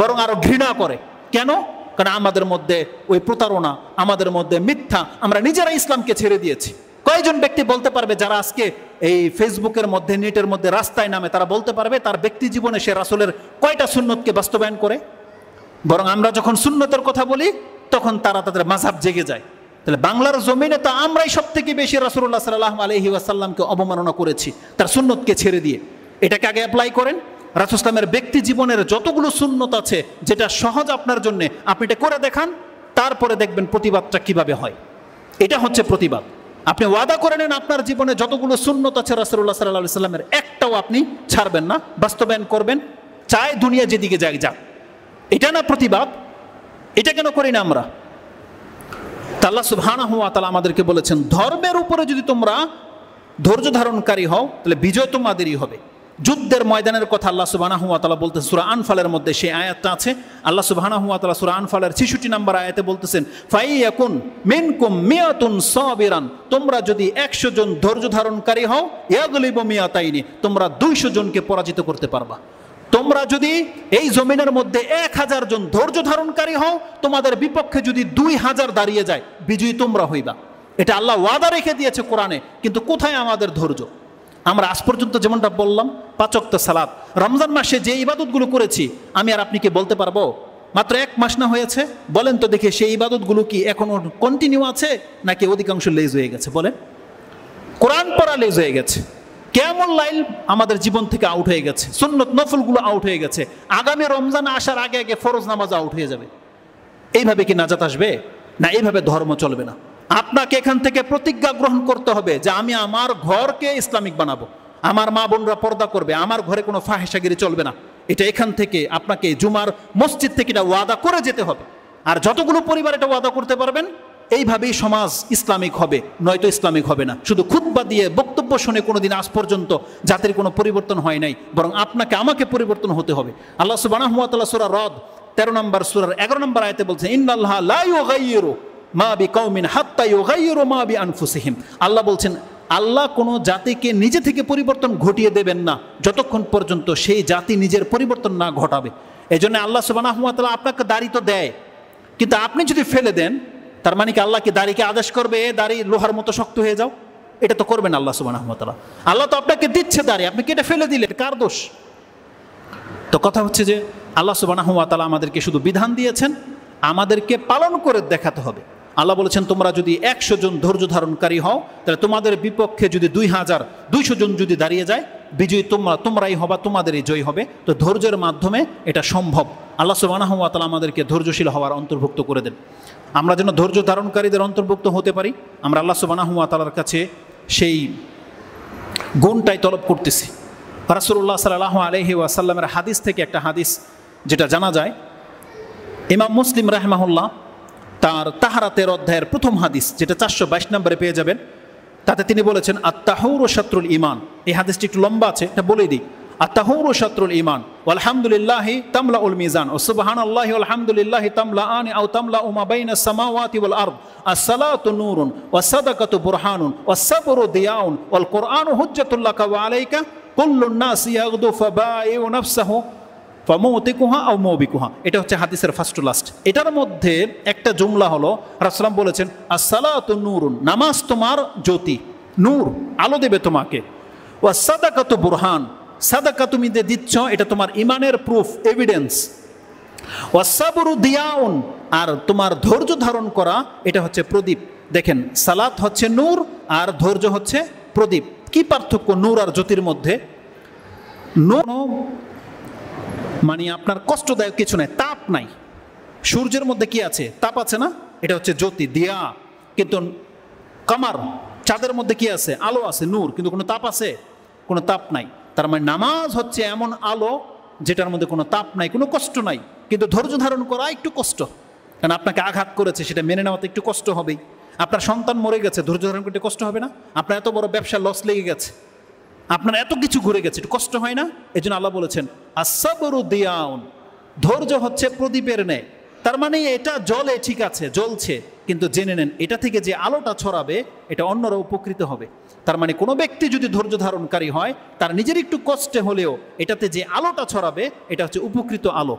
বরং আরও ঘৃণা করে কেন কারণ আমাদের মধ্যে ওই প্রতারণা আমাদের মধ্যে মিথ্যা আমরা নিজেরা ইসলামকে ছেড়ে দিয়েছি কয়েকজন ব্যক্তি বলতে পারবে যারা আজকে এই ফেসবুকের মধ্যে নেটের মধ্যে রাস্তায় নামে তারা বলতে পারবে তার ব্যক্তি জীবনে সে রাসুলের কয়টা সুন্নতকে বাস্তবায়ন করে বরং আমরা যখন সুন্নতের কথা বলি তখন তারা তাদের মাঝাব জেগে যায় তাহলে বাংলার জমিনে তো আমরাই সব থেকে বেশি রাসুল্লাহ সাল্লাহ আলহি ওয়াসাল্লামকে অবমাননা করেছি তার সুন্নতকে ছেড়ে দিয়ে এটাকে আগে অ্যাপ্লাই করেন রাসুসলামের ব্যক্তি জীবনের যতগুলো সুন্নত আছে যেটা সহজ আপনার জন্য আপনি এটা করে দেখান তারপরে দেখবেন প্রতিবাদটা কিভাবে হয় এটা হচ্ছে প্রতিবাদ আপনি ওয়াদা করে নেন আপনার জীবনে যতগুলো সুন্নত আছে রাসুল্লাহ সাল্লাহ সাল্লামের একটাও আপনি ছাড়বেন না বাস্তবায়ন করবেন চায় দুনিয়া যেদিকে যাক যাক এটা না প্রতিবাদ এটা কেন করি না আমরা তাল্লা সুভানা হুয়া তালা আমাদেরকে বলেছেন ধর্মের উপরে যদি তোমরা ধৈর্য ধারণকারী হও তাহলে বিজয় তোমাদেরই হবে যুদ্ধের ময়দানের কথা আল্লাহ সুবাহানা হুয়া তালা বলতেন সুরা আনফালের মধ্যে সেই আয়াতটা আছে আল্লাহ সুবাহানা হুয়া তালা সুরা আনফালের ছিষট্টি নাম্বার আয়াতে বলতেছেন ফাই এখন কুম মেয়াতুন সবিরান তোমরা যদি একশো জন ধৈর্য ধারণকারী হও মেয়া তাইনি তোমরা দুইশো জনকে পরাজিত করতে পারবা তোমরা যদি এই জমিনের মধ্যে এক হাজার জন ধৈর্য ধারণকারী হও তোমাদের বিপক্ষে যদি দুই হাজার দাঁড়িয়ে যায় বিজয়ী তোমরা হইবা এটা আল্লাহ ওয়াদা রেখে দিয়েছে কোরআনে কিন্তু কোথায় আমাদের ধৈর্য আমরা আজ পর্যন্ত যেমনটা বললাম পাচক্ত সালাদ রমজান মাসে যে ইবাদতগুলো করেছি আমি আর আপনি কি বলতে পারবো মাত্র এক মাস না হয়েছে বলেন তো দেখে সেই ইবাদতগুলো কি এখনও কন্টিনিউ আছে নাকি অধিকাংশ লেজ হয়ে গেছে বলেন কোরআন পড়া লেজ হয়ে গেছে কেমন লাইল আমাদের জীবন থেকে আউট হয়ে গেছে সুন্নত নফুলগুলো আউট হয়ে গেছে আগামী রমজান আসার আগে আগে ফরজ নামাজ আউট হয়ে যাবে এইভাবে কি নাজাত আসবে না এইভাবে ধর্ম চলবে না আপনাকে এখান থেকে প্রতিজ্ঞা গ্রহণ করতে হবে যে আমি আমার ঘরকে ইসলামিক বানাবো আমার মা বোনরা পর্দা করবে আমার ঘরে কোনো ফাহেসাগিরি চলবে না এটা এখান থেকে আপনাকে জুমার মসজিদ থেকে এটা ওয়াদা করে যেতে হবে আর যতগুলো পরিবার এটা ওয়াদা করতে পারবেন এইভাবেই সমাজ ইসলামিক হবে নয়তো ইসলামিক হবে না শুধু খুদ্া দিয়ে বক্তব্য শুনে কোনো দিন আজ পর্যন্ত জাতির কোনো পরিবর্তন হয় নাই বরং আপনাকে আমাকে পরিবর্তন হতে হবে আল্লাহ সুবাহ সুরা রদ তেরো নম্বর সুরার এগারো নম্বর আয়তে বলছেন মা মা আল্লাহ বলছেন আল্লাহ কোনো জাতিকে নিজে থেকে পরিবর্তন ঘটিয়ে দেবেন না যতক্ষণ পর্যন্ত সেই জাতি নিজের পরিবর্তন না ঘটাবে এই জন্য আল্লাহ সুবাহ আপনাকে দাড়ি তো দেয় কিন্তু আপনি যদি ফেলে দেন তার মানে কি আল্লাহকে কি দাড়িকে আদেশ করবে দাড়ি লোহার মতো শক্ত হয়ে যাও এটা তো করবেন আল্লাহ সুবান আহমতাল্লাহ আল্লাহ তো আপনাকে দিচ্ছে দাঁড়িয়ে আপনি কি এটা ফেলে দিলেন কার দোষ তো কথা হচ্ছে যে আল্লাহ সুবান আহমতালা আমাদেরকে শুধু বিধান দিয়েছেন আমাদেরকে পালন করে দেখাতে হবে আল্লাহ বলেছেন তোমরা যদি একশো জন ধৈর্য ধারণকারী হও তাহলে তোমাদের বিপক্ষে যদি দুই হাজার দুইশো জন যদি দাঁড়িয়ে যায় বিজয়ী তোমরা তোমরাই হবা তোমাদেরই জয় হবে তো ধৈর্যের মাধ্যমে এটা সম্ভব আল্লাহ সুবাহ আমাদেরকে ধৈর্যশীল হওয়ার অন্তর্ভুক্ত করে দেন আমরা যেন ধৈর্য ধারণকারীদের অন্তর্ভুক্ত হতে পারি আমরা আল্লাহ সুবানাহুয়া তালার কাছে সেই গুণটাই তলব করতেছি রাসুল্লাহ সাল্লাহ আলহি আসাল্লামের হাদিস থেকে একটা হাদিস যেটা জানা যায় ইমাম মুসলিম রাহমাহুল্লাহ তার তাহারাতের অধ্যায়ের প্রথম হাদিস যেটা চারশো বাইশ নম্বরে পেয়ে যাবেন তাতে তিনি বলেছেন আত্মাহৌর শত্রুল ইমান এই হাদিসটি একটু লম্বা আছে এটা বলেই দিই আত্মাহুর শত্রুল ইমান আলহামদুলিল্লাহ তামলা উল মিজান ও সুবাহান আল্লাহ আলহামদুলিল্লাহ তামলা আন আউ তামলা উমা বাইনা সামাওয়াতি ওয়াল আরদ الصلاة দিয়াউন ওয়াল برهان والصبر কা والقرآن حجة لك وعليك كل الناس يغدو فبائع نفسه ফমতিকুহা আও মৌবিকুহা এটা হচ্ছে হাদিসের ফার্স্ট টু লাস্ট এটার মধ্যে একটা জুমলা হলো রাসলাম বলেছেন আসসালাত নূরুন নামাজ তোমার জ্যোতি নূর আলো দেবে তোমাকে ওয়া ওয়াসাদাকাতু বুরহান সাদাকা তুমি যে দিচ্ছ এটা তোমার ইমানের প্রুফ এভিডেন্স ওয়াসাবরু দিয়াউন আর তোমার ধৈর্য ধারণ করা এটা হচ্ছে প্রদীপ দেখেন সালাত হচ্ছে নূর আর ধৈর্য হচ্ছে প্রদীপ কি পার্থক্য নূর আর জ্যোতির মধ্যে মানে আপনার কষ্টদায়ক কিছু নাই তাপ নাই সূর্যের মধ্যে কি আছে তাপ আছে না এটা হচ্ছে জ্যোতি দিয়া কিন্তু কামার চাঁদের মধ্যে কি আছে আলো আছে নূর কিন্তু কোনো তাপ আছে কোনো তাপ নাই তার মানে নামাজ হচ্ছে এমন আলো যেটার মধ্যে কোনো তাপ নাই কোনো কষ্ট নাই কিন্তু ধৈর্য ধারণ করা একটু কষ্ট কারণ আপনাকে আঘাত করেছে সেটা মেনে নেওয়াতে একটু কষ্ট হবেই আপনার সন্তান মরে গেছে ধৈর্য ধারণ করতে কষ্ট হবে না আপনার এত বড় ব্যবসা লস লেগে গেছে আপনার এত কিছু ঘুরে গেছে একটু কষ্ট হয় না এই জন্য আল্লাহ বলেছেন আসাবরু দিয়াউন ধৈর্য হচ্ছে প্রদীপের নেয় তার মানে এটা জলে ঠিক আছে জ্বলছে কিন্তু জেনে নেন এটা থেকে যে আলোটা ছড়াবে এটা অন্যরা উপকৃত হবে তার মানে কোনো ব্যক্তি যদি ধৈর্য ধারণকারী হয় তার নিজের একটু কষ্টে হলেও এটাতে যে আলোটা ছড়াবে এটা হচ্ছে উপকৃত আলো